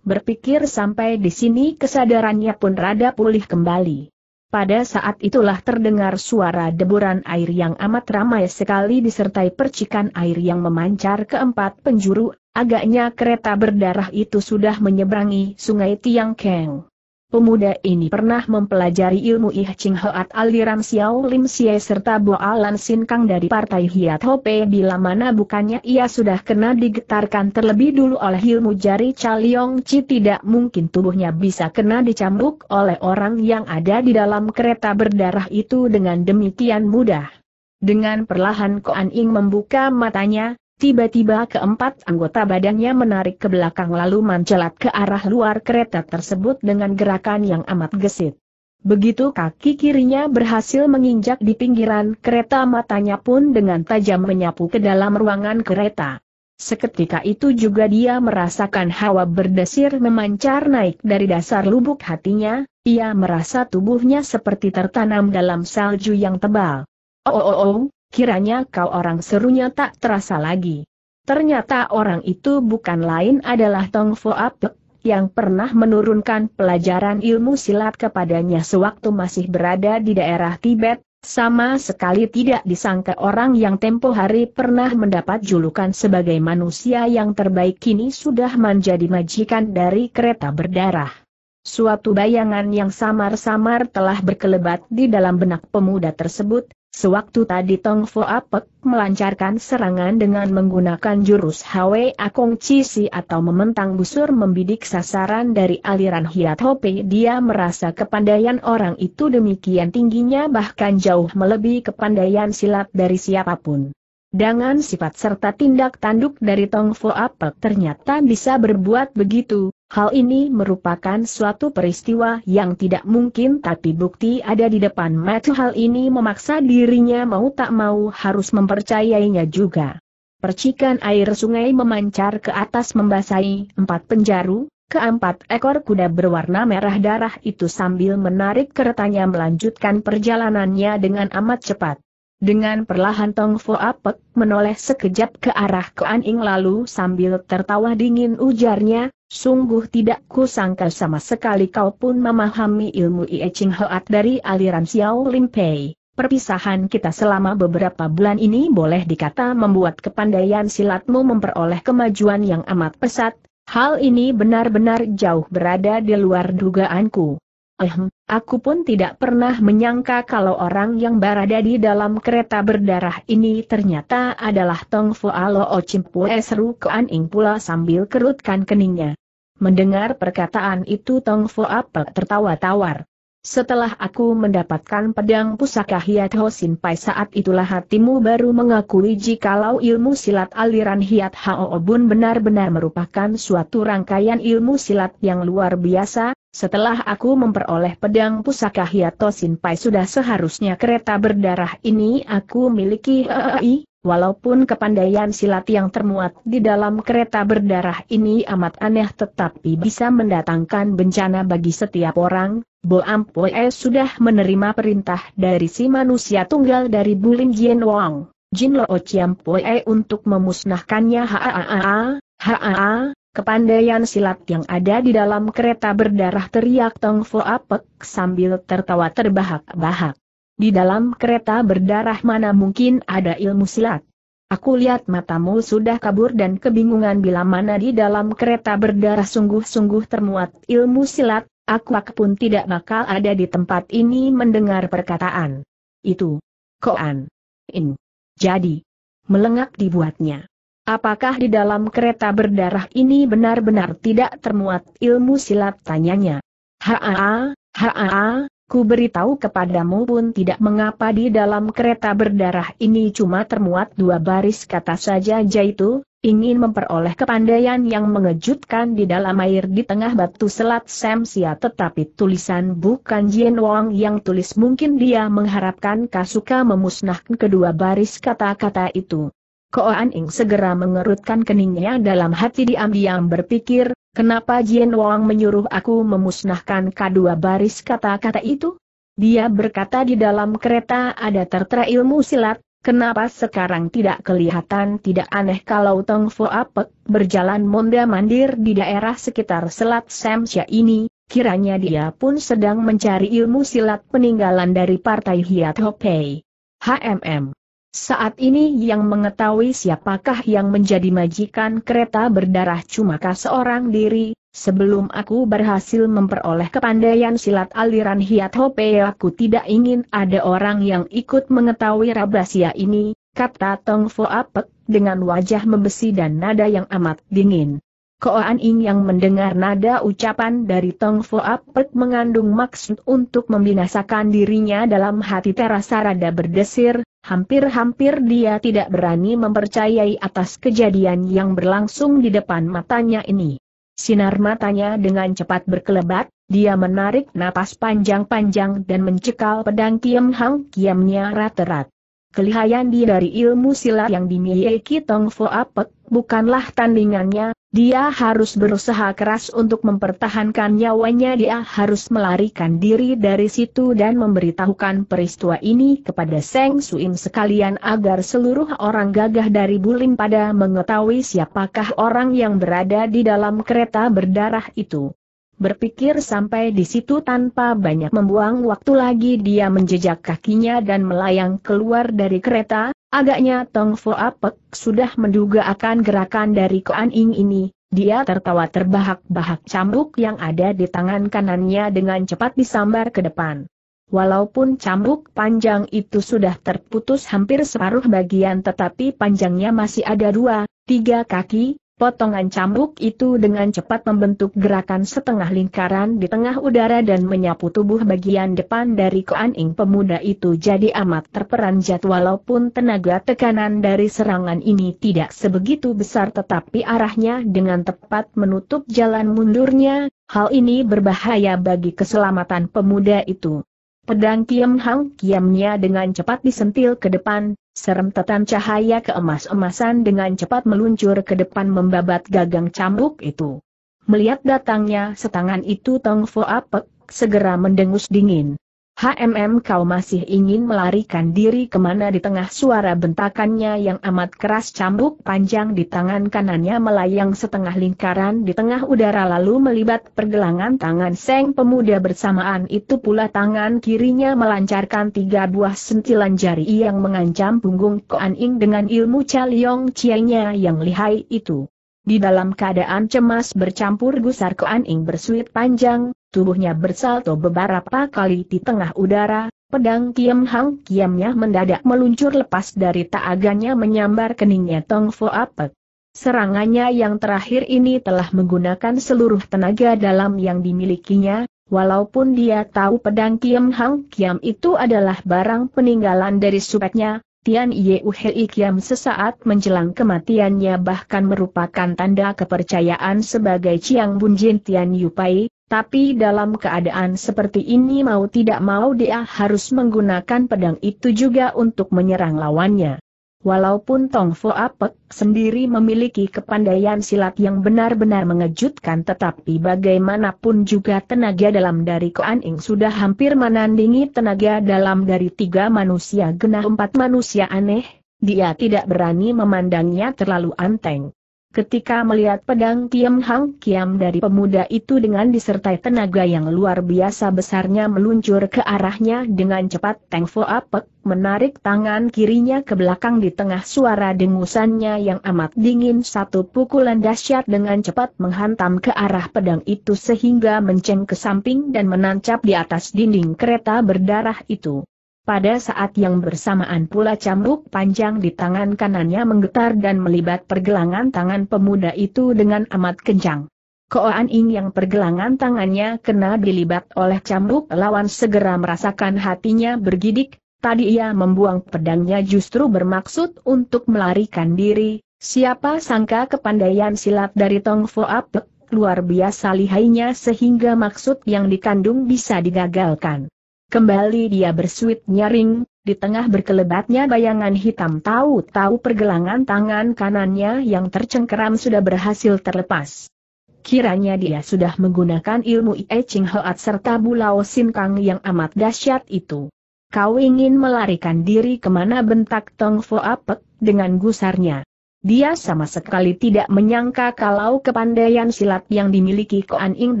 Berpikir sampai di sini kesadarannya pun rada pulih kembali. Pada saat itulah terdengar suara deburan air yang amat ramai sekali disertai percikan air yang memancar ke empat penjuru Agaknya kereta berdarah itu sudah menyeberangi sungai Tiang Keng. Pemuda ini pernah mempelajari ilmu Ih Ching Hoat aliran Xiao Lim Xie serta Boa Lan Sin Kang dari partai Hiat Pei bila mana bukannya ia sudah kena digetarkan terlebih dulu oleh ilmu jari Chaliong Chi tidak mungkin tubuhnya bisa kena dicambuk oleh orang yang ada di dalam kereta berdarah itu dengan demikian mudah. Dengan perlahan Koan Ing membuka matanya, Tiba-tiba keempat anggota badannya menarik ke belakang lalu mancelat ke arah luar kereta tersebut dengan gerakan yang amat gesit. Begitu kaki kirinya berhasil menginjak di pinggiran kereta matanya pun dengan tajam menyapu ke dalam ruangan kereta. Seketika itu juga dia merasakan hawa berdesir memancar naik dari dasar lubuk hatinya, ia merasa tubuhnya seperti tertanam dalam salju yang tebal. Oh oh oh, oh Kiranya kau orang serunya tak terasa lagi. Ternyata orang itu bukan lain adalah Tong Fo Apek, yang pernah menurunkan pelajaran ilmu silat kepadanya sewaktu masih berada di daerah Tibet, sama sekali tidak disangka orang yang tempo hari pernah mendapat julukan sebagai manusia yang terbaik kini sudah menjadi majikan dari kereta berdarah. Suatu bayangan yang samar-samar telah berkelebat di dalam benak pemuda tersebut, Sewaktu tadi Tong Fo Apek melancarkan serangan dengan menggunakan jurus Hwe Akong Cisi atau mementang busur membidik sasaran dari aliran Hiat Hope dia merasa kepandaian orang itu demikian tingginya bahkan jauh melebihi kepandaian silat dari siapapun. Dengan sifat serta tindak tanduk dari Tong Fo Apek ternyata bisa berbuat begitu, Hal ini merupakan suatu peristiwa yang tidak mungkin tapi bukti ada di depan mata hal ini memaksa dirinya mau tak mau harus mempercayainya juga. Percikan air sungai memancar ke atas membasahi empat penjaru, keempat ekor kuda berwarna merah darah itu sambil menarik keretanya melanjutkan perjalanannya dengan amat cepat. Dengan perlahan Tong Fo Apek menoleh sekejap ke arah Kuan Ing lalu sambil tertawa dingin ujarnya, Sungguh tidak kusangka sama sekali kau pun memahami ilmu Ie Ching Hoat dari aliran Xiao Lim Pei. Perpisahan kita selama beberapa bulan ini boleh dikata membuat kepandaian silatmu memperoleh kemajuan yang amat pesat, hal ini benar-benar jauh berada di luar dugaanku. Ehm, aku pun tidak pernah menyangka kalau orang yang berada di dalam kereta berdarah ini ternyata adalah Tong Fu. Alo Lo Chimpue seru Kuan Ing pula sambil kerutkan keningnya. Mendengar perkataan itu Tong Fu apel tertawa tawar. Setelah aku mendapatkan pedang pusaka Hiat Ho Sin Pai saat itulah hatimu baru mengakui jikalau ilmu silat aliran Hiat Ho Bun benar-benar merupakan suatu rangkaian ilmu silat yang luar biasa, setelah aku memperoleh pedang pusaka Hiato Pai sudah seharusnya kereta berdarah ini aku miliki hei, Walaupun kepandaian silat yang termuat di dalam kereta berdarah ini amat aneh tetapi bisa mendatangkan bencana bagi setiap orang, Bo Ampoe sudah menerima perintah dari si manusia tunggal dari Bulim Jin Wong, Jin Lo Chiam Poe untuk memusnahkannya haa, haa, haa, kepandaian silat yang ada di dalam kereta berdarah teriak Tong Fo Apek sambil tertawa terbahak-bahak. Di dalam kereta berdarah mana mungkin ada ilmu silat? Aku lihat matamu sudah kabur dan kebingungan bila mana di dalam kereta berdarah sungguh-sungguh termuat ilmu silat, aku pun tidak bakal ada di tempat ini mendengar perkataan. Itu. Koan. In. Jadi. Melengak dibuatnya. Apakah di dalam kereta berdarah ini benar-benar tidak termuat ilmu silat tanyanya? Haa, haa, ku beritahu kepadamu pun tidak mengapa di dalam kereta berdarah ini cuma termuat dua baris kata saja yaitu, ingin memperoleh kepandaian yang mengejutkan di dalam air di tengah batu selat Samsia tetapi tulisan bukan Jin Wong yang tulis mungkin dia mengharapkan Kasuka memusnahkan kedua baris kata-kata itu. An Ing segera mengerutkan keningnya dalam hati diam-diam berpikir, kenapa Jin Wang menyuruh aku memusnahkan kedua baris kata-kata itu? Dia berkata di dalam kereta ada tertera ilmu silat, kenapa sekarang tidak kelihatan tidak aneh kalau Tong Fu Apek berjalan monda-mandir di daerah sekitar Selat Samsia ini, kiranya dia pun sedang mencari ilmu silat peninggalan dari Partai Hiat Hopei. HMM saat ini yang mengetahui siapakah yang menjadi majikan kereta berdarah cumakah seorang diri, sebelum aku berhasil memperoleh kepandaian silat aliran Hiat Hope aku tidak ingin ada orang yang ikut mengetahui rahasia ini, kata Tong Fo Apek dengan wajah membesi dan nada yang amat dingin. Koan Ing yang mendengar nada ucapan dari Tong Fo Apek mengandung maksud untuk membinasakan dirinya dalam hati terasa rada berdesir, Hampir-hampir dia tidak berani mempercayai atas kejadian yang berlangsung di depan matanya ini. Sinar matanya dengan cepat berkelebat, dia menarik napas panjang-panjang dan mencekal pedang Kiam Hang Kiamnya rat-rat. Kelihayan dia dari ilmu silat yang dimiliki Tong Fo Apek, bukanlah tandingannya, dia harus berusaha keras untuk mempertahankan nyawanya dia harus melarikan diri dari situ dan memberitahukan peristiwa ini kepada Seng Suim sekalian agar seluruh orang gagah dari Bulim pada mengetahui siapakah orang yang berada di dalam kereta berdarah itu. Berpikir sampai di situ tanpa banyak membuang waktu lagi dia menjejak kakinya dan melayang keluar dari kereta, agaknya Tong Fo Apek sudah menduga akan gerakan dari Koan Ing ini, dia tertawa terbahak-bahak cambuk yang ada di tangan kanannya dengan cepat disambar ke depan. Walaupun cambuk panjang itu sudah terputus hampir separuh bagian tetapi panjangnya masih ada dua, tiga kaki, Potongan cambuk itu dengan cepat membentuk gerakan setengah lingkaran di tengah udara dan menyapu tubuh bagian depan dari Koaning pemuda itu jadi amat terperanjat walaupun tenaga tekanan dari serangan ini tidak sebegitu besar tetapi arahnya dengan tepat menutup jalan mundurnya, hal ini berbahaya bagi keselamatan pemuda itu. Pedang Kiam Hang Kiamnya dengan cepat disentil ke depan, serem seremtetan cahaya keemas-emasan dengan cepat meluncur ke depan membabat gagang cambuk itu. Melihat datangnya setangan itu Tong Fo Apek, segera mendengus dingin. HMM kau masih ingin melarikan diri kemana di tengah suara bentakannya yang amat keras cambuk panjang di tangan kanannya melayang setengah lingkaran di tengah udara lalu melibat pergelangan tangan seng pemuda bersamaan itu pula tangan kirinya melancarkan tiga buah sentilan jari yang mengancam punggung Koan Ing dengan ilmu Chaliong Chienya yang lihai itu. Di dalam keadaan cemas bercampur gusar Koan Ing bersuit panjang, Tubuhnya bersalto beberapa kali di tengah udara, pedang Kiam Hang Kiamnya mendadak meluncur lepas dari taagannya menyambar keningnya Tong Fo Apek. Serangannya yang terakhir ini telah menggunakan seluruh tenaga dalam yang dimilikinya, walaupun dia tahu pedang Kiam Hang Kiam itu adalah barang peninggalan dari subeknya, Tian Yeuhei Kiam sesaat menjelang kematiannya bahkan merupakan tanda kepercayaan sebagai Chiang Jin Tian Yupai, tapi dalam keadaan seperti ini mau tidak mau dia harus menggunakan pedang itu juga untuk menyerang lawannya. Walaupun Tong Fu Apek sendiri memiliki kepandaian silat yang benar-benar mengejutkan tetapi bagaimanapun juga tenaga dalam dari Koan Ing sudah hampir menandingi tenaga dalam dari tiga manusia genah empat manusia aneh, dia tidak berani memandangnya terlalu anteng. Ketika melihat pedang Kiam Hang Kiam dari pemuda itu dengan disertai tenaga yang luar biasa besarnya meluncur ke arahnya dengan cepat Teng Fo Apek menarik tangan kirinya ke belakang di tengah suara dengusannya yang amat dingin satu pukulan dahsyat dengan cepat menghantam ke arah pedang itu sehingga menceng ke samping dan menancap di atas dinding kereta berdarah itu. Pada saat yang bersamaan pula cambuk panjang di tangan kanannya menggetar dan melibat pergelangan tangan pemuda itu dengan amat kencang. Koan Ing yang pergelangan tangannya kena dilibat oleh cambuk lawan segera merasakan hatinya bergidik, tadi ia membuang pedangnya justru bermaksud untuk melarikan diri, siapa sangka kepandaian silat dari Tong Fo Apek luar biasa lihainya sehingga maksud yang dikandung bisa digagalkan. Kembali dia bersuit nyaring, di tengah berkelebatnya bayangan hitam tahu-tahu pergelangan tangan kanannya yang tercengkeram sudah berhasil terlepas. Kiranya dia sudah menggunakan ilmu Ie Ching Hoat serta Bulao Sin Kang yang amat dahsyat itu. Kau ingin melarikan diri kemana bentak Tong Fo Apek, dengan gusarnya. Dia sama sekali tidak menyangka kalau kepandaian silat yang dimiliki Koan Ing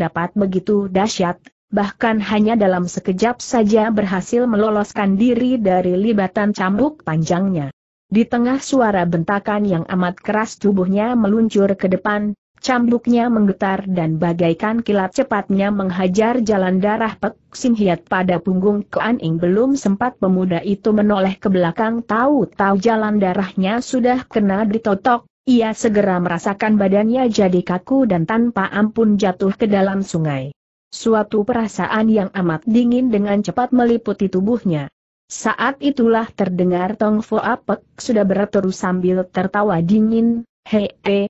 dapat begitu dahsyat, bahkan hanya dalam sekejap saja berhasil meloloskan diri dari libatan cambuk panjangnya. Di tengah suara bentakan yang amat keras tubuhnya meluncur ke depan, cambuknya menggetar dan bagaikan kilat cepatnya menghajar jalan darah Pek Sin Hiat pada punggung Kuan Ing belum sempat pemuda itu menoleh ke belakang tahu-tahu jalan darahnya sudah kena ditotok, ia segera merasakan badannya jadi kaku dan tanpa ampun jatuh ke dalam sungai. Suatu perasaan yang amat dingin dengan cepat meliputi tubuhnya. Saat itulah terdengar Tong Fu Apek sudah berteru sambil tertawa dingin, Hei, hei,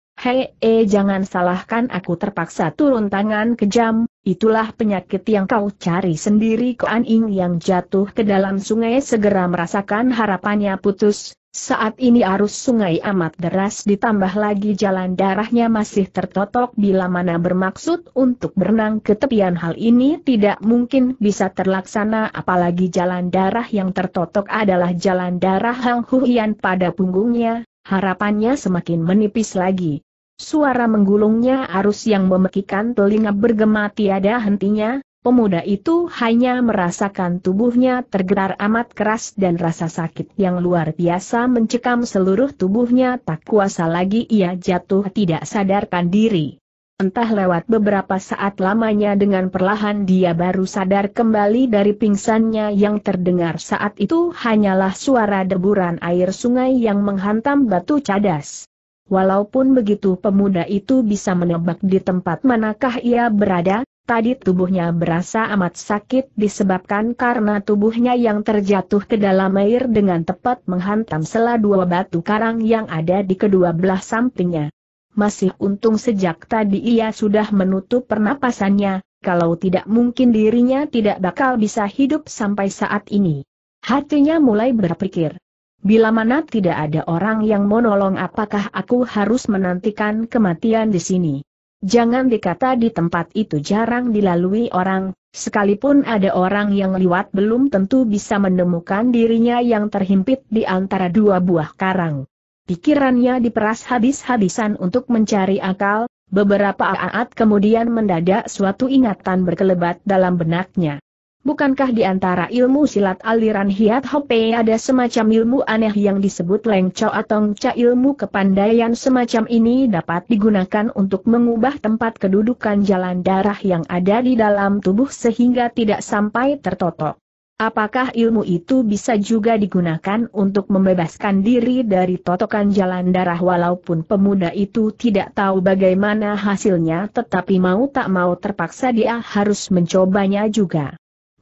hei, jangan salahkan aku terpaksa turun tangan kejam, itulah penyakit yang kau cari sendiri Koan Ing yang jatuh ke dalam sungai segera merasakan harapannya putus, saat ini arus sungai amat deras ditambah lagi jalan darahnya masih tertotok bila mana bermaksud untuk berenang ke tepian hal ini tidak mungkin bisa terlaksana apalagi jalan darah yang tertotok adalah jalan darah Hang Huian pada punggungnya, harapannya semakin menipis lagi. Suara menggulungnya arus yang memekikan telinga bergema tiada hentinya, Pemuda itu hanya merasakan tubuhnya tergerar amat keras dan rasa sakit yang luar biasa mencekam seluruh tubuhnya tak kuasa lagi ia jatuh tidak sadarkan diri. Entah lewat beberapa saat lamanya dengan perlahan dia baru sadar kembali dari pingsannya yang terdengar saat itu hanyalah suara deburan air sungai yang menghantam batu cadas. Walaupun begitu pemuda itu bisa menebak di tempat manakah ia berada, tadi tubuhnya berasa amat sakit disebabkan karena tubuhnya yang terjatuh ke dalam air dengan tepat menghantam sela dua batu karang yang ada di kedua belah sampingnya. Masih untung sejak tadi ia sudah menutup pernapasannya, kalau tidak mungkin dirinya tidak bakal bisa hidup sampai saat ini. Hatinya mulai berpikir. Bila mana tidak ada orang yang menolong apakah aku harus menantikan kematian di sini? Jangan dikata di tempat itu jarang dilalui orang, sekalipun ada orang yang lewat belum tentu bisa menemukan dirinya yang terhimpit di antara dua buah karang. Pikirannya diperas habis-habisan untuk mencari akal, beberapa saat kemudian mendadak suatu ingatan berkelebat dalam benaknya. Bukankah di antara ilmu silat aliran Hiat Hope ada semacam ilmu aneh yang disebut Leng atau Cha ilmu kepandaian semacam ini dapat digunakan untuk mengubah tempat kedudukan jalan darah yang ada di dalam tubuh sehingga tidak sampai tertotok. Apakah ilmu itu bisa juga digunakan untuk membebaskan diri dari totokan jalan darah walaupun pemuda itu tidak tahu bagaimana hasilnya tetapi mau tak mau terpaksa dia harus mencobanya juga.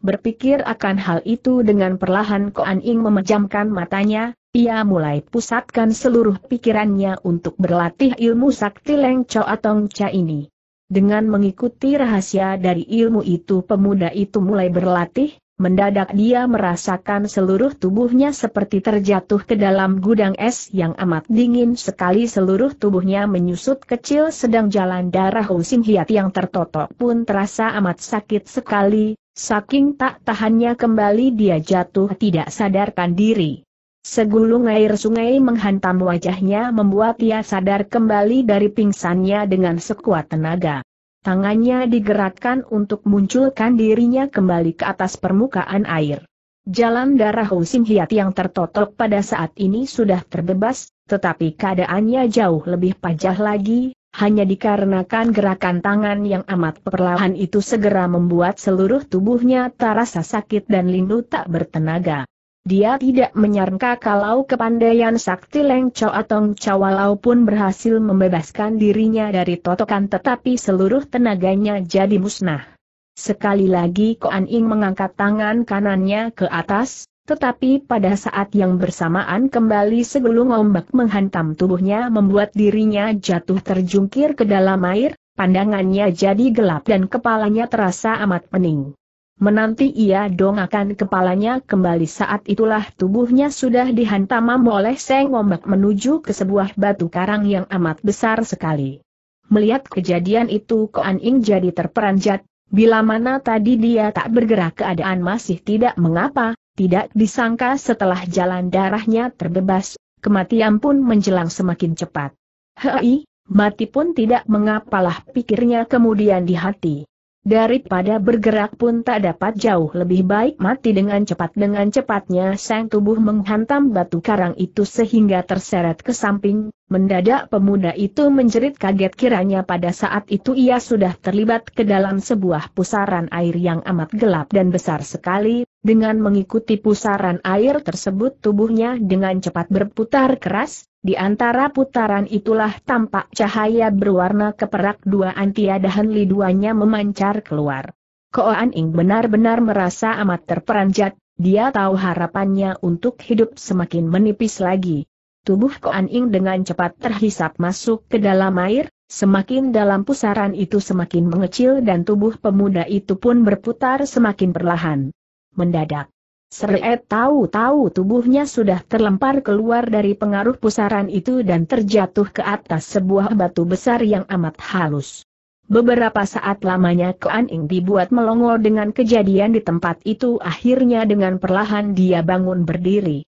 Berpikir akan hal itu dengan perlahan Koan Ing memejamkan matanya, ia mulai pusatkan seluruh pikirannya untuk berlatih ilmu sakti Leng Cho Atong Cha ini. Dengan mengikuti rahasia dari ilmu itu pemuda itu mulai berlatih, Mendadak dia merasakan seluruh tubuhnya seperti terjatuh ke dalam gudang es yang amat dingin sekali seluruh tubuhnya menyusut kecil sedang jalan darah usim hiat yang tertotok pun terasa amat sakit sekali, saking tak tahannya kembali dia jatuh tidak sadarkan diri. Segulung air sungai menghantam wajahnya membuat ia sadar kembali dari pingsannya dengan sekuat tenaga. Tangannya digerakkan untuk munculkan dirinya kembali ke atas permukaan air. Jalan darah Ho Sim Hiat yang tertotok pada saat ini sudah terbebas, tetapi keadaannya jauh lebih pajah lagi, hanya dikarenakan gerakan tangan yang amat perlahan itu segera membuat seluruh tubuhnya terasa sakit dan lindu tak bertenaga. Dia tidak menyangka kalau kepandaian sakti Leng Chow atau Chow walaupun berhasil membebaskan dirinya dari totokan tetapi seluruh tenaganya jadi musnah. Sekali lagi Koan Ing mengangkat tangan kanannya ke atas, tetapi pada saat yang bersamaan kembali segelung ombak menghantam tubuhnya membuat dirinya jatuh terjungkir ke dalam air, pandangannya jadi gelap dan kepalanya terasa amat pening. Menanti ia dongakan kepalanya kembali saat itulah tubuhnya sudah dihantam oleh seng ombak menuju ke sebuah batu karang yang amat besar sekali. Melihat kejadian itu Koan Ing jadi terperanjat, bila mana tadi dia tak bergerak keadaan masih tidak mengapa, tidak disangka setelah jalan darahnya terbebas, kematian pun menjelang semakin cepat. Hei, mati pun tidak mengapalah pikirnya kemudian di hati. Daripada bergerak pun tak dapat jauh lebih baik mati dengan cepat dengan cepatnya sang tubuh menghantam batu karang itu sehingga terseret ke samping, mendadak pemuda itu menjerit kaget kiranya pada saat itu ia sudah terlibat ke dalam sebuah pusaran air yang amat gelap dan besar sekali, dengan mengikuti pusaran air tersebut tubuhnya dengan cepat berputar keras, di antara putaran itulah tampak cahaya berwarna keperak dua antiadahan liduannya memancar keluar. Koan Ing benar-benar merasa amat terperanjat, dia tahu harapannya untuk hidup semakin menipis lagi. Tubuh Koan Ing dengan cepat terhisap masuk ke dalam air, semakin dalam pusaran itu semakin mengecil dan tubuh pemuda itu pun berputar semakin perlahan mendadak. Seret tahu-tahu tubuhnya sudah terlempar keluar dari pengaruh pusaran itu dan terjatuh ke atas sebuah batu besar yang amat halus. Beberapa saat lamanya keaning dibuat melongo dengan kejadian di tempat itu akhirnya dengan perlahan dia bangun berdiri.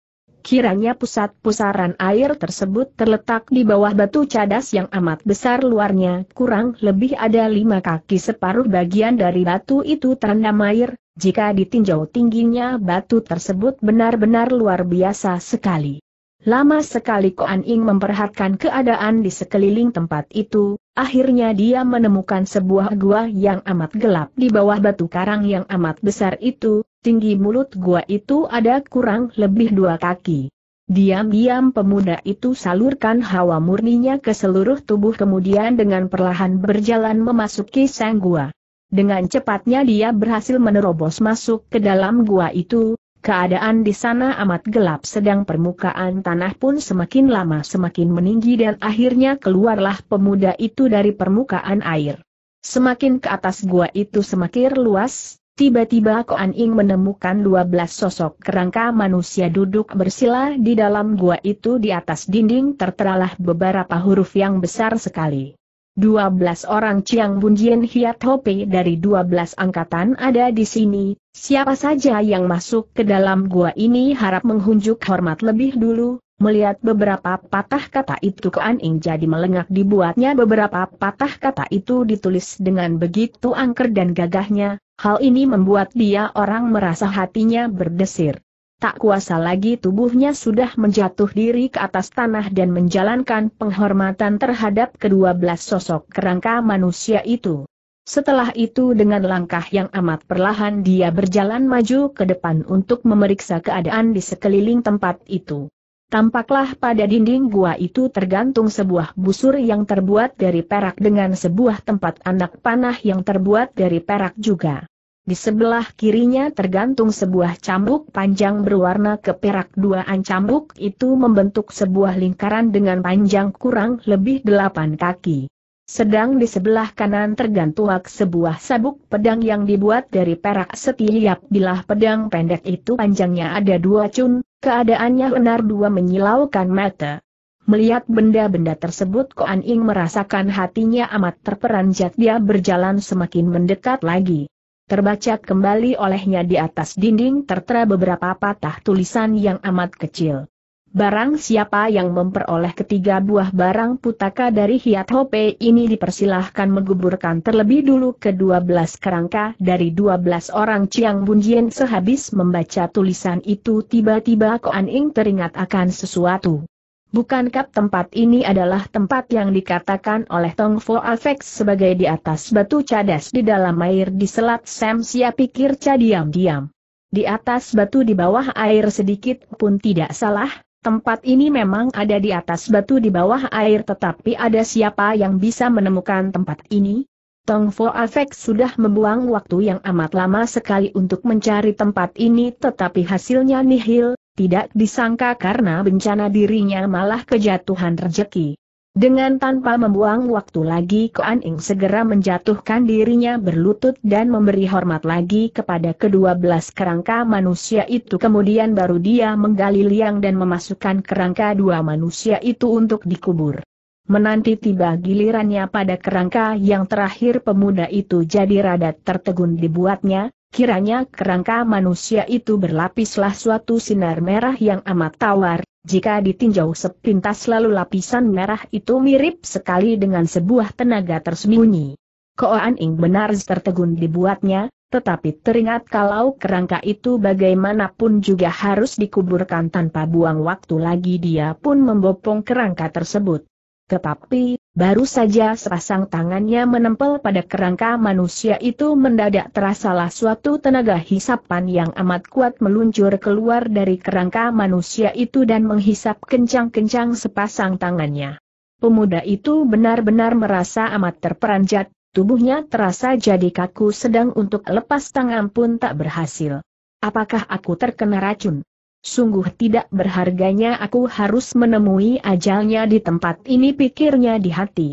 Kiranya pusat pusaran air tersebut terletak di bawah batu cadas yang amat besar luarnya, kurang lebih ada lima kaki separuh bagian dari batu itu terendam air, jika ditinjau tingginya batu tersebut benar-benar luar biasa sekali. Lama sekali Koan Ing memperhatikan keadaan di sekeliling tempat itu, akhirnya dia menemukan sebuah gua yang amat gelap di bawah batu karang yang amat besar itu, tinggi mulut gua itu ada kurang lebih dua kaki. Diam-diam pemuda itu salurkan hawa murninya ke seluruh tubuh kemudian dengan perlahan berjalan memasuki sang gua. Dengan cepatnya dia berhasil menerobos masuk ke dalam gua itu, keadaan di sana amat gelap sedang permukaan tanah pun semakin lama semakin meninggi dan akhirnya keluarlah pemuda itu dari permukaan air. Semakin ke atas gua itu semakin luas, Tiba-tiba Koan Ing menemukan 12 sosok kerangka manusia duduk bersila di dalam gua itu di atas dinding terteralah beberapa huruf yang besar sekali. 12 orang Chiang Bun Hiat Hope dari 12 angkatan ada di sini, siapa saja yang masuk ke dalam gua ini harap menghunjuk hormat lebih dulu, melihat beberapa patah kata itu Kuan Ing jadi melengak dibuatnya beberapa patah kata itu ditulis dengan begitu angker dan gagahnya, hal ini membuat dia orang merasa hatinya berdesir. Tak kuasa lagi tubuhnya sudah menjatuh diri ke atas tanah dan menjalankan penghormatan terhadap kedua belas sosok kerangka manusia itu. Setelah itu dengan langkah yang amat perlahan dia berjalan maju ke depan untuk memeriksa keadaan di sekeliling tempat itu. Tampaklah pada dinding gua itu tergantung sebuah busur yang terbuat dari perak dengan sebuah tempat anak panah yang terbuat dari perak juga. Di sebelah kirinya tergantung sebuah cambuk panjang berwarna keperak dua ancambuk itu membentuk sebuah lingkaran dengan panjang kurang lebih delapan kaki. Sedang di sebelah kanan tergantung sebuah sabuk pedang yang dibuat dari perak setiap bilah pedang pendek itu panjangnya ada dua cun, keadaannya benar dua menyilaukan mata. Melihat benda-benda tersebut Koan Ing merasakan hatinya amat terperanjat dia berjalan semakin mendekat lagi. Terbaca kembali olehnya di atas dinding tertera beberapa patah tulisan yang amat kecil. Barang siapa yang memperoleh ketiga buah barang putaka dari Hiat Hope ini dipersilahkan menguburkan terlebih dulu ke belas kerangka dari dua belas orang Chiang Jien. sehabis membaca tulisan itu tiba-tiba Koan Ing teringat akan sesuatu. Bukankah tempat ini adalah tempat yang dikatakan oleh Tong Fo Afek sebagai di atas batu cadas di dalam air di selat Sam Sia pikir cadiam diam-diam. Di atas batu di bawah air sedikit pun tidak salah, tempat ini memang ada di atas batu di bawah air tetapi ada siapa yang bisa menemukan tempat ini? Tong Fo Afek sudah membuang waktu yang amat lama sekali untuk mencari tempat ini tetapi hasilnya nihil, tidak disangka karena bencana dirinya malah kejatuhan rejeki. Dengan tanpa membuang waktu lagi Koan Ing segera menjatuhkan dirinya berlutut dan memberi hormat lagi kepada kedua belas kerangka manusia itu kemudian baru dia menggali liang dan memasukkan kerangka dua manusia itu untuk dikubur. Menanti tiba gilirannya pada kerangka yang terakhir pemuda itu jadi rada tertegun dibuatnya, Kiranya kerangka manusia itu berlapislah suatu sinar merah yang amat tawar, jika ditinjau sepintas lalu lapisan merah itu mirip sekali dengan sebuah tenaga tersembunyi. Koan Ing benar tertegun dibuatnya, tetapi teringat kalau kerangka itu bagaimanapun juga harus dikuburkan tanpa buang waktu lagi dia pun membopong kerangka tersebut. Tetapi, baru saja sepasang tangannya menempel pada kerangka manusia itu mendadak terasalah suatu tenaga hisapan yang amat kuat meluncur keluar dari kerangka manusia itu dan menghisap kencang-kencang sepasang tangannya. Pemuda itu benar-benar merasa amat terperanjat, tubuhnya terasa jadi kaku sedang untuk lepas tangan pun tak berhasil. Apakah aku terkena racun? Sungguh tidak berharganya aku harus menemui ajalnya di tempat ini pikirnya di hati.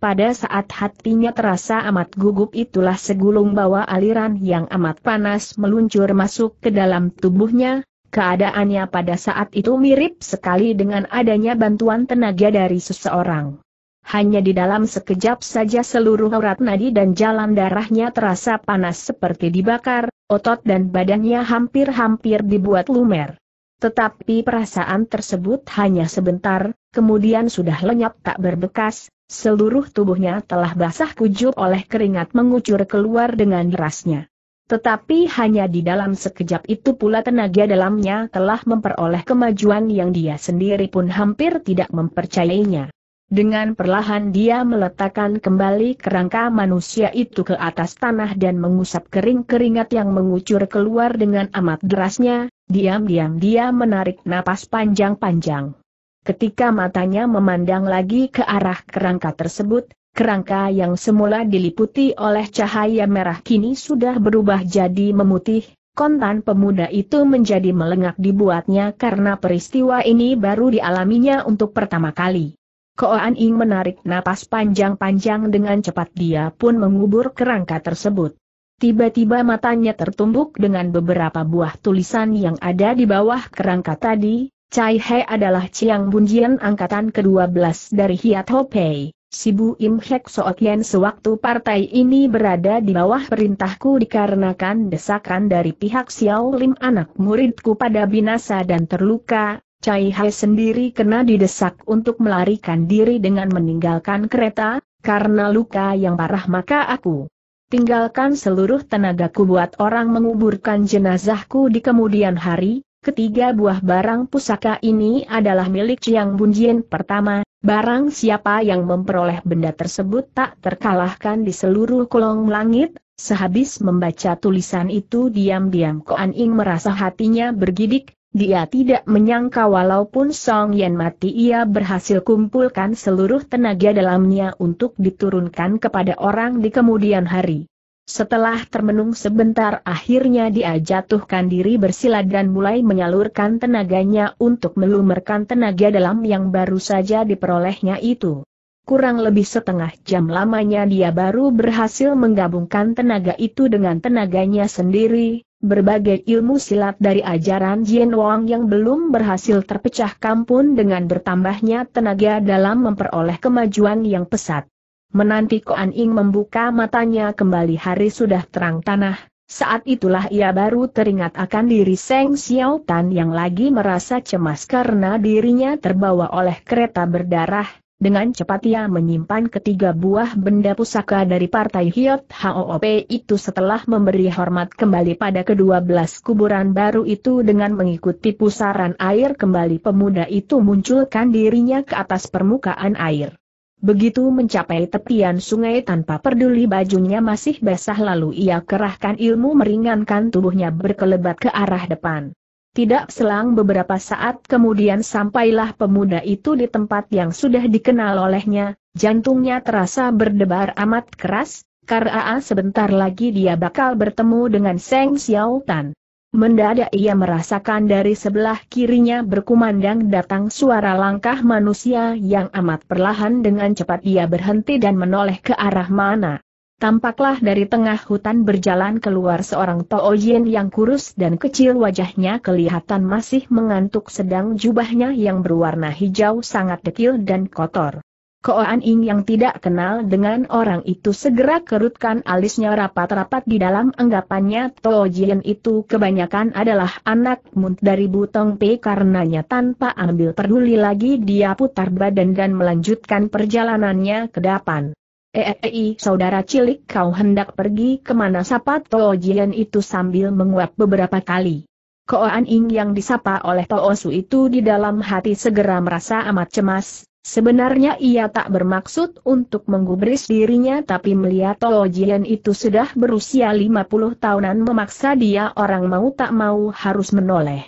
Pada saat hatinya terasa amat gugup itulah segulung bawa aliran yang amat panas meluncur masuk ke dalam tubuhnya, keadaannya pada saat itu mirip sekali dengan adanya bantuan tenaga dari seseorang. Hanya di dalam sekejap saja seluruh urat nadi dan jalan darahnya terasa panas seperti dibakar, otot dan badannya hampir-hampir dibuat lumer. Tetapi perasaan tersebut hanya sebentar, kemudian sudah lenyap tak berbekas, seluruh tubuhnya telah basah kujur oleh keringat mengucur keluar dengan derasnya. Tetapi hanya di dalam sekejap itu pula tenaga dalamnya telah memperoleh kemajuan yang dia sendiri pun hampir tidak mempercayainya. Dengan perlahan dia meletakkan kembali kerangka manusia itu ke atas tanah dan mengusap kering keringat yang mengucur keluar dengan amat derasnya, Diam-diam dia menarik napas panjang-panjang. Ketika matanya memandang lagi ke arah kerangka tersebut, kerangka yang semula diliputi oleh cahaya merah kini sudah berubah jadi memutih, kontan pemuda itu menjadi melengak dibuatnya karena peristiwa ini baru dialaminya untuk pertama kali. Koan Ing menarik napas panjang-panjang dengan cepat dia pun mengubur kerangka tersebut. Tiba-tiba matanya tertumbuk dengan beberapa buah tulisan yang ada di bawah kerangka tadi, Cai He adalah Chiang Bunjian angkatan ke-12 dari Hiat Hopei. Sibu Im Hek Sook Yen sewaktu partai ini berada di bawah perintahku dikarenakan desakan dari pihak Xiao Lim anak muridku pada binasa dan terluka, Cai He sendiri kena didesak untuk melarikan diri dengan meninggalkan kereta, karena luka yang parah maka aku tinggalkan seluruh tenagaku buat orang menguburkan jenazahku di kemudian hari, ketiga buah barang pusaka ini adalah milik Chiang Bunjin pertama, barang siapa yang memperoleh benda tersebut tak terkalahkan di seluruh kolong langit, sehabis membaca tulisan itu diam-diam Koan Ing merasa hatinya bergidik, dia tidak menyangka walaupun Song Yan mati ia berhasil kumpulkan seluruh tenaga dalamnya untuk diturunkan kepada orang di kemudian hari. Setelah termenung sebentar akhirnya dia jatuhkan diri bersila dan mulai menyalurkan tenaganya untuk melumerkan tenaga dalam yang baru saja diperolehnya itu. Kurang lebih setengah jam lamanya dia baru berhasil menggabungkan tenaga itu dengan tenaganya sendiri, Berbagai ilmu silat dari ajaran Jin Wang yang belum berhasil terpecah kampun dengan bertambahnya tenaga dalam memperoleh kemajuan yang pesat. Menanti Koan Ing membuka matanya kembali hari sudah terang tanah, saat itulah ia baru teringat akan diri Seng Xiao Tan yang lagi merasa cemas karena dirinya terbawa oleh kereta berdarah, dengan cepat ia menyimpan ketiga buah benda pusaka dari partai Hiot HOOP itu setelah memberi hormat kembali pada kedua belas kuburan baru itu dengan mengikuti pusaran air kembali pemuda itu munculkan dirinya ke atas permukaan air. Begitu mencapai tepian sungai tanpa peduli bajunya masih basah lalu ia kerahkan ilmu meringankan tubuhnya berkelebat ke arah depan. Tidak selang beberapa saat kemudian sampailah pemuda itu di tempat yang sudah dikenal olehnya, jantungnya terasa berdebar amat keras, karena sebentar lagi dia bakal bertemu dengan Seng Xiao Tan. Mendadak ia merasakan dari sebelah kirinya berkumandang datang suara langkah manusia yang amat perlahan dengan cepat ia berhenti dan menoleh ke arah mana. Tampaklah dari tengah hutan berjalan keluar seorang Tooyen yang kurus dan kecil wajahnya kelihatan masih mengantuk sedang jubahnya yang berwarna hijau sangat dekil dan kotor. Koan Ing yang tidak kenal dengan orang itu segera kerutkan alisnya rapat-rapat di dalam anggapannya Tooyen itu kebanyakan adalah anak munt dari Butong Pei karenanya tanpa ambil peduli lagi dia putar badan dan melanjutkan perjalanannya ke depan. Ei, saudara cilik kau hendak pergi kemana sapa Too Jian itu sambil menguap beberapa kali. Koan Ing yang disapa oleh Too Su itu di dalam hati segera merasa amat cemas, Sebenarnya ia tak bermaksud untuk menggubris dirinya tapi melihat Tolo Jian itu sudah berusia 50 tahunan memaksa dia orang mau tak mau harus menoleh.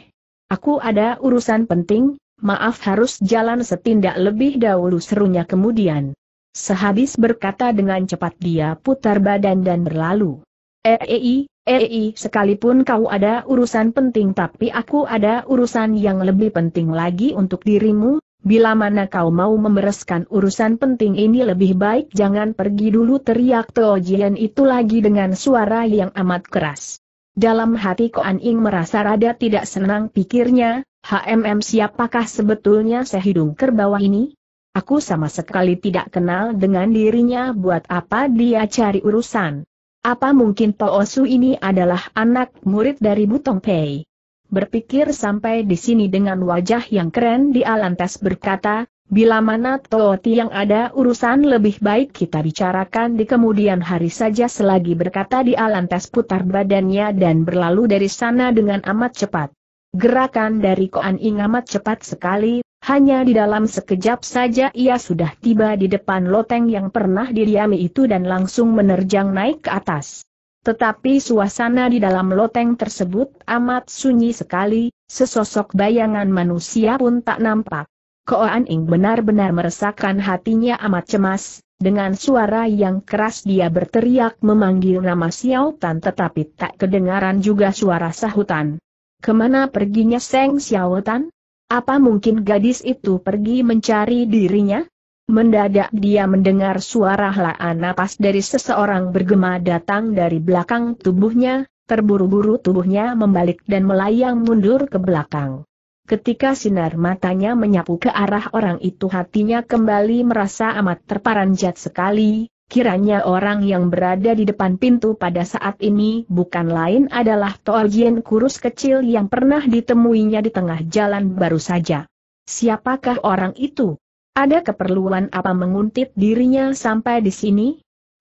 Aku ada urusan penting, maaf harus jalan setindak lebih dahulu serunya kemudian. Sehabis berkata dengan cepat dia putar badan dan berlalu. Ei, eh, eh, ei, eh, sekalipun kau ada urusan penting tapi aku ada urusan yang lebih penting lagi untuk dirimu, bila mana kau mau membereskan urusan penting ini lebih baik jangan pergi dulu teriak Teojian itu lagi dengan suara yang amat keras. Dalam hati Koan Ing merasa rada tidak senang pikirnya, HMM siapakah sebetulnya sehidung kerbau ini? Aku sama sekali tidak kenal dengan dirinya buat apa dia cari urusan. Apa mungkin Toosu ini adalah anak murid dari Butong Pei? Berpikir sampai di sini dengan wajah yang keren di lantas berkata, bila mana Tooti yang ada urusan lebih baik kita bicarakan di kemudian hari saja selagi berkata di lantas putar badannya dan berlalu dari sana dengan amat cepat. Gerakan dari Koan Ing amat cepat sekali, hanya di dalam sekejap saja ia sudah tiba di depan loteng yang pernah didiami itu dan langsung menerjang naik ke atas. Tetapi suasana di dalam loteng tersebut amat sunyi sekali, sesosok bayangan manusia pun tak nampak. Koan Ing benar-benar meresahkan hatinya amat cemas, dengan suara yang keras dia berteriak memanggil nama Xiao Tan tetapi tak kedengaran juga suara sahutan. Kemana perginya Seng Xiao Tan? Apa mungkin gadis itu pergi mencari dirinya? Mendadak dia mendengar suara helaan napas dari seseorang bergema datang dari belakang tubuhnya, terburu-buru tubuhnya membalik dan melayang mundur ke belakang. Ketika sinar matanya menyapu ke arah orang itu hatinya kembali merasa amat terparanjat sekali, Kiranya orang yang berada di depan pintu pada saat ini bukan lain adalah Toajian kurus kecil yang pernah ditemuinya di tengah jalan baru saja. Siapakah orang itu? Ada keperluan apa menguntit dirinya sampai di sini?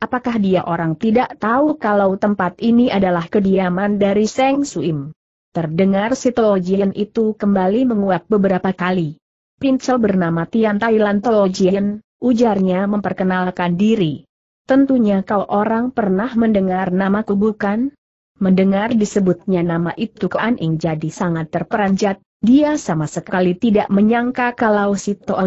Apakah dia orang tidak tahu kalau tempat ini adalah kediaman dari Seng Suim? Terdengar si Tojian itu kembali menguap beberapa kali. Pincel bernama Tian Thailand Tojian, ujarnya memperkenalkan diri. Tentunya kau orang pernah mendengar namaku bukan? Mendengar disebutnya nama itu Kuan Ing jadi sangat terperanjat, dia sama sekali tidak menyangka kalau si Toh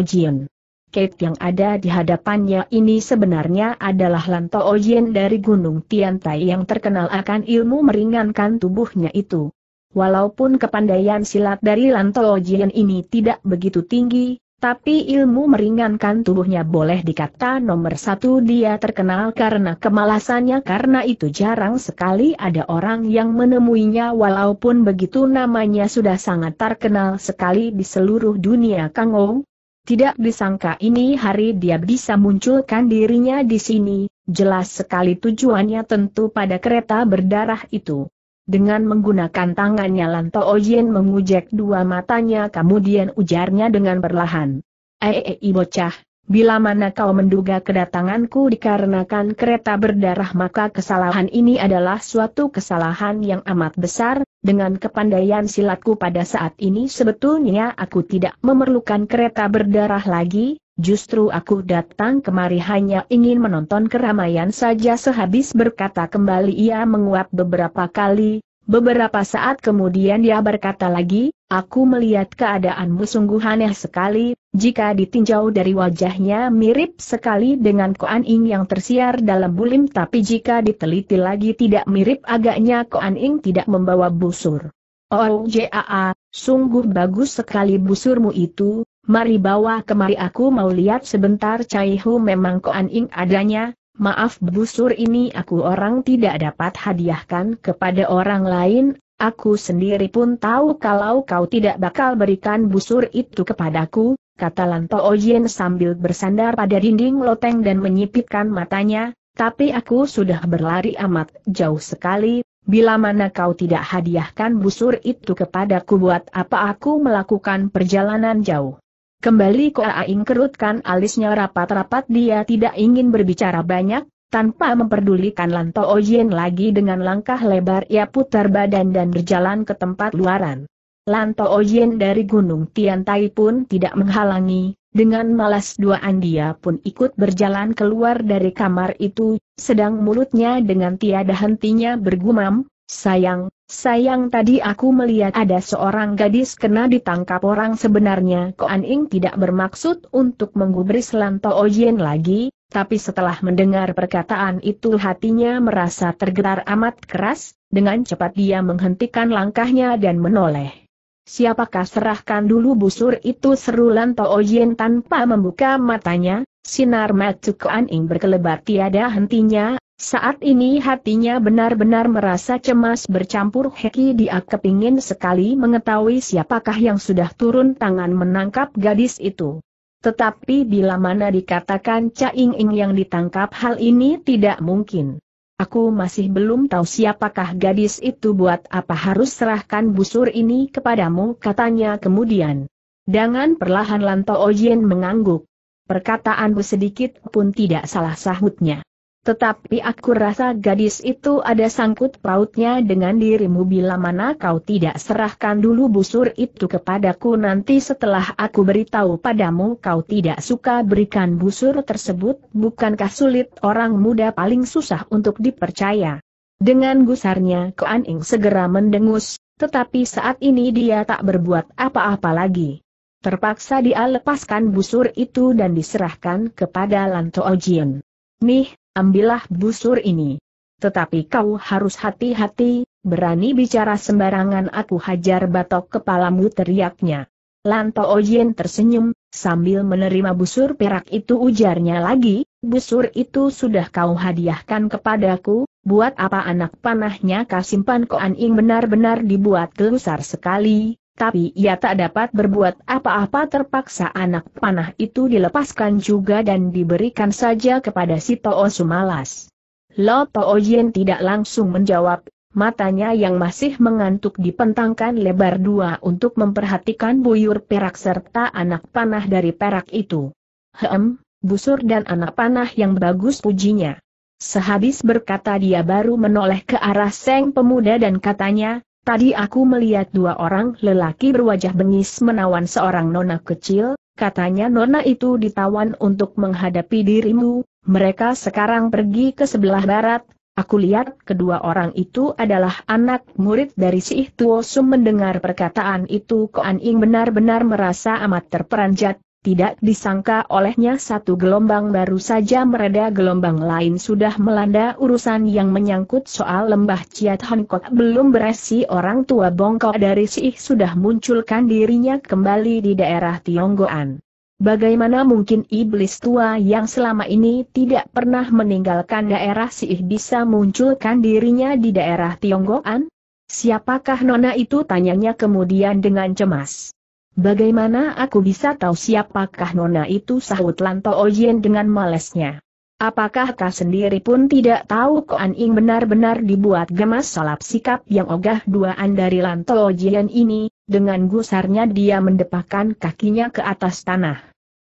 Kate yang ada di hadapannya ini sebenarnya adalah Lan Toh dari Gunung Tian Tai yang terkenal akan ilmu meringankan tubuhnya itu. Walaupun kepandaian silat dari Lan Toh ini tidak begitu tinggi, tapi ilmu meringankan tubuhnya boleh dikata nomor satu dia terkenal karena kemalasannya karena itu jarang sekali ada orang yang menemuinya walaupun begitu namanya sudah sangat terkenal sekali di seluruh dunia Kang Ong. Tidak disangka ini hari dia bisa munculkan dirinya di sini, jelas sekali tujuannya tentu pada kereta berdarah itu. Dengan menggunakan tangannya Lanto Oyen mengujek dua matanya kemudian ujarnya dengan perlahan. Eee eh, eh, eh, bocah, bila mana kau menduga kedatanganku dikarenakan kereta berdarah maka kesalahan ini adalah suatu kesalahan yang amat besar, dengan kepandaian silatku pada saat ini sebetulnya aku tidak memerlukan kereta berdarah lagi, Justru aku datang kemari hanya ingin menonton keramaian saja sehabis berkata kembali ia menguap beberapa kali, beberapa saat kemudian dia berkata lagi, aku melihat keadaanmu sungguh aneh sekali, jika ditinjau dari wajahnya mirip sekali dengan Koan Ing yang tersiar dalam bulim tapi jika diteliti lagi tidak mirip agaknya Koan Ing tidak membawa busur. Oh jaa, sungguh bagus sekali busurmu itu, Mari bawa kemari aku mau lihat sebentar Cai Hu memang koan ing adanya, maaf busur ini aku orang tidak dapat hadiahkan kepada orang lain, aku sendiri pun tahu kalau kau tidak bakal berikan busur itu kepadaku, kata Lanto Oyen sambil bersandar pada dinding loteng dan menyipitkan matanya, tapi aku sudah berlari amat jauh sekali, Bila mana kau tidak hadiahkan busur itu kepadaku buat apa aku melakukan perjalanan jauh? Kembali Ko Aing kerutkan alisnya rapat-rapat dia tidak ingin berbicara banyak, tanpa memperdulikan Lanto Oyen lagi dengan langkah lebar ia putar badan dan berjalan ke tempat luaran. Lanto Oyen dari Gunung Tiantai pun tidak menghalangi, dengan malas dua andia pun ikut berjalan keluar dari kamar itu, sedang mulutnya dengan tiada hentinya bergumam, Sayang, sayang tadi aku melihat ada seorang gadis kena ditangkap orang sebenarnya Koan Ing tidak bermaksud untuk menggubris Lanto Oyen lagi, tapi setelah mendengar perkataan itu hatinya merasa tergetar amat keras, dengan cepat dia menghentikan langkahnya dan menoleh. Siapakah serahkan dulu busur itu seru Lanto Oyen tanpa membuka matanya, sinar mata Koan Ing berkelebat tiada hentinya, saat ini hatinya benar-benar merasa cemas bercampur heki dia kepingin sekali mengetahui siapakah yang sudah turun tangan menangkap gadis itu. Tetapi bila mana dikatakan Cha Ing yang ditangkap hal ini tidak mungkin. Aku masih belum tahu siapakah gadis itu buat apa harus serahkan busur ini kepadamu katanya kemudian. Dengan perlahan Lanto Oyen mengangguk. Perkataanku sedikit pun tidak salah sahutnya. Tetapi aku rasa gadis itu ada sangkut pautnya dengan dirimu bila mana kau tidak serahkan dulu busur itu kepadaku nanti setelah aku beritahu padamu kau tidak suka berikan busur tersebut, bukankah sulit orang muda paling susah untuk dipercaya. Dengan gusarnya Koan segera mendengus, tetapi saat ini dia tak berbuat apa-apa lagi. Terpaksa dia lepaskan busur itu dan diserahkan kepada Lanto Ojian. Nih, ambillah busur ini. Tetapi kau harus hati-hati, berani bicara sembarangan aku hajar batok kepalamu teriaknya. Lanto Oyen tersenyum, sambil menerima busur perak itu ujarnya lagi, busur itu sudah kau hadiahkan kepadaku, buat apa anak panahnya kasimpan koan ing benar-benar dibuat gelusar sekali, tapi ia tak dapat berbuat apa-apa terpaksa anak panah itu dilepaskan juga dan diberikan saja kepada si Too Sumalas. Lo Too Yen tidak langsung menjawab, matanya yang masih mengantuk dipentangkan lebar dua untuk memperhatikan buyur perak serta anak panah dari perak itu. Hem, busur dan anak panah yang bagus pujinya. Sehabis berkata dia baru menoleh ke arah Seng Pemuda dan katanya, Tadi aku melihat dua orang lelaki berwajah bengis menawan seorang nona kecil, katanya nona itu ditawan untuk menghadapi dirimu, mereka sekarang pergi ke sebelah barat, aku lihat kedua orang itu adalah anak murid dari si Ihtuosum mendengar perkataan itu Koan Ing benar-benar merasa amat terperanjat, tidak disangka olehnya satu gelombang baru saja mereda gelombang lain sudah melanda urusan yang menyangkut soal lembah Ciat Hongkok belum beresi orang tua bongkok dari Sih sudah munculkan dirinya kembali di daerah Tionggoan. Bagaimana mungkin iblis tua yang selama ini tidak pernah meninggalkan daerah Sih bisa munculkan dirinya di daerah Tionggoan? Siapakah nona itu tanyanya kemudian dengan cemas. Bagaimana aku bisa tahu siapakah nona itu sahut Lanto Oyen dengan malesnya? Apakah kau sendiri pun tidak tahu Koan Ing benar-benar dibuat gemas salap sikap yang ogah duaan dari Lanto Oyen ini, dengan gusarnya dia mendepakan kakinya ke atas tanah.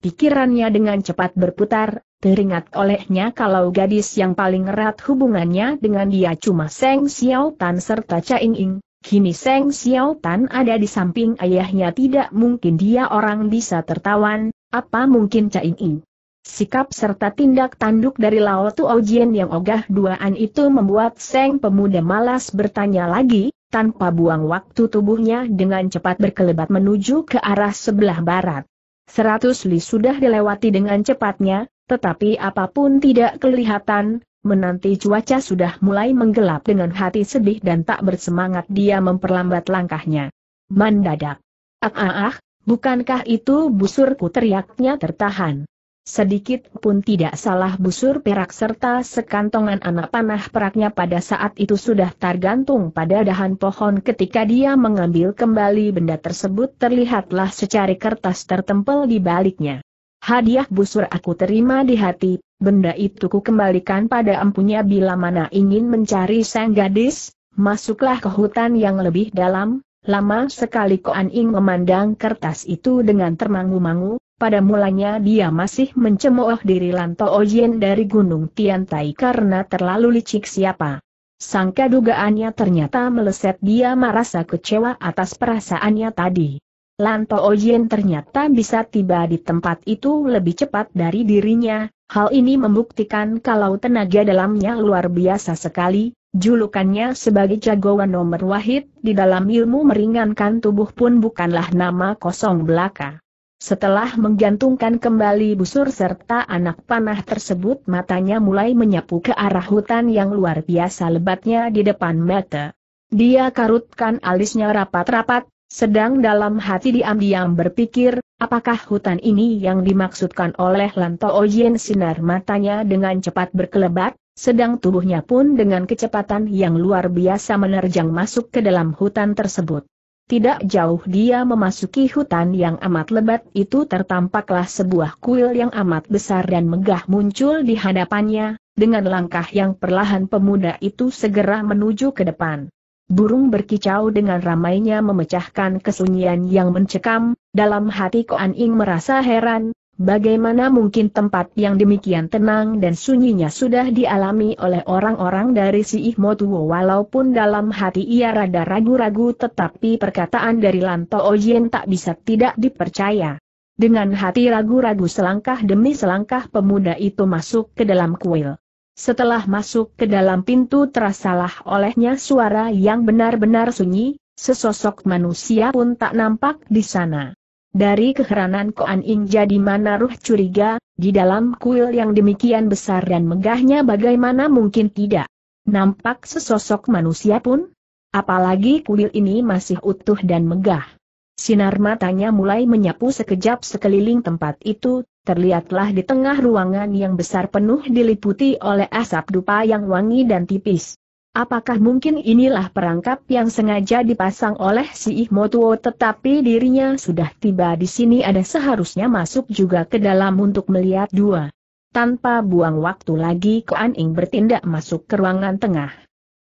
Pikirannya dengan cepat berputar, teringat olehnya kalau gadis yang paling erat hubungannya dengan dia cuma Seng Xiao Tan serta Cha Ing Ing, Kini Seng Xiao Tan ada di samping ayahnya tidak mungkin dia orang bisa tertawan, apa mungkin Cai Ying? Sikap serta tindak tanduk dari Lao Tu Ojian yang ogah duaan itu membuat Seng pemuda malas bertanya lagi, tanpa buang waktu tubuhnya dengan cepat berkelebat menuju ke arah sebelah barat. Seratus li sudah dilewati dengan cepatnya, tetapi apapun tidak kelihatan, Menanti cuaca sudah mulai menggelap dengan hati sedih dan tak bersemangat dia memperlambat langkahnya. Mandadak, Ah ah ah, bukankah itu busurku teriaknya tertahan. Sedikit pun tidak salah busur perak serta sekantongan anak panah peraknya pada saat itu sudah tergantung pada dahan pohon ketika dia mengambil kembali benda tersebut terlihatlah secari kertas tertempel di baliknya. Hadiah busur aku terima di hati, benda itu ku kembalikan pada empunya bila mana ingin mencari sang gadis, masuklah ke hutan yang lebih dalam, lama sekali Koan Ing memandang kertas itu dengan termangu-mangu, pada mulanya dia masih mencemooh diri Lanto Ojen dari Gunung Tian Tai karena terlalu licik siapa. Sangka dugaannya ternyata meleset dia merasa kecewa atas perasaannya tadi. Lanto Oyen ternyata bisa tiba di tempat itu lebih cepat dari dirinya, hal ini membuktikan kalau tenaga dalamnya luar biasa sekali, julukannya sebagai jagoan nomor wahid di dalam ilmu meringankan tubuh pun bukanlah nama kosong belaka. Setelah menggantungkan kembali busur serta anak panah tersebut matanya mulai menyapu ke arah hutan yang luar biasa lebatnya di depan mata. Dia karutkan alisnya rapat-rapat, sedang dalam hati diam-diam berpikir, apakah hutan ini yang dimaksudkan oleh Lanto Ojen sinar matanya dengan cepat berkelebat, sedang tubuhnya pun dengan kecepatan yang luar biasa menerjang masuk ke dalam hutan tersebut. Tidak jauh dia memasuki hutan yang amat lebat itu tertampaklah sebuah kuil yang amat besar dan megah muncul di hadapannya, dengan langkah yang perlahan pemuda itu segera menuju ke depan. Burung berkicau dengan ramainya memecahkan kesunyian yang mencekam, dalam hati Koan Ing merasa heran, bagaimana mungkin tempat yang demikian tenang dan sunyinya sudah dialami oleh orang-orang dari si Ihmo Tuo walaupun dalam hati ia rada ragu-ragu tetapi perkataan dari Lanto Ojen tak bisa tidak dipercaya. Dengan hati ragu-ragu selangkah demi selangkah pemuda itu masuk ke dalam kuil. Setelah masuk ke dalam pintu terasalah olehnya suara yang benar-benar sunyi, sesosok manusia pun tak nampak di sana. Dari keheranan Koan In jadi mana ruh curiga, di dalam kuil yang demikian besar dan megahnya bagaimana mungkin tidak. Nampak sesosok manusia pun? Apalagi kuil ini masih utuh dan megah. Sinar matanya mulai menyapu sekejap sekeliling tempat itu, terlihatlah di tengah ruangan yang besar penuh diliputi oleh asap dupa yang wangi dan tipis. Apakah mungkin inilah perangkap yang sengaja dipasang oleh si Ihmotuo tetapi dirinya sudah tiba di sini ada seharusnya masuk juga ke dalam untuk melihat dua. Tanpa buang waktu lagi Koan Ing bertindak masuk ke ruangan tengah.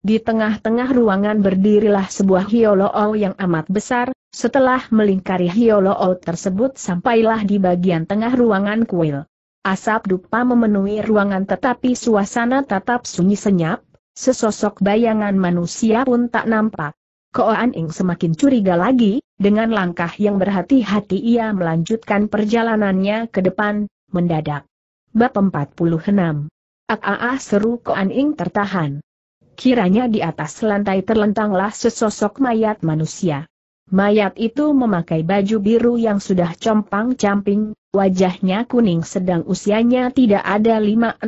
Di tengah-tengah ruangan berdirilah sebuah hioloo yang amat besar, setelah melingkari Hioloo tersebut sampailah di bagian tengah ruangan kuil. Asap dupa memenuhi ruangan tetapi suasana tetap sunyi senyap, sesosok bayangan manusia pun tak nampak. Koan Ing semakin curiga lagi, dengan langkah yang berhati-hati ia melanjutkan perjalanannya ke depan, mendadak. Bab 46 Ak-aa seru Koan Ing tertahan. Kiranya di atas lantai terlentanglah sesosok mayat manusia. Mayat itu memakai baju biru yang sudah compang-camping, wajahnya kuning sedang usianya tidak ada 5-60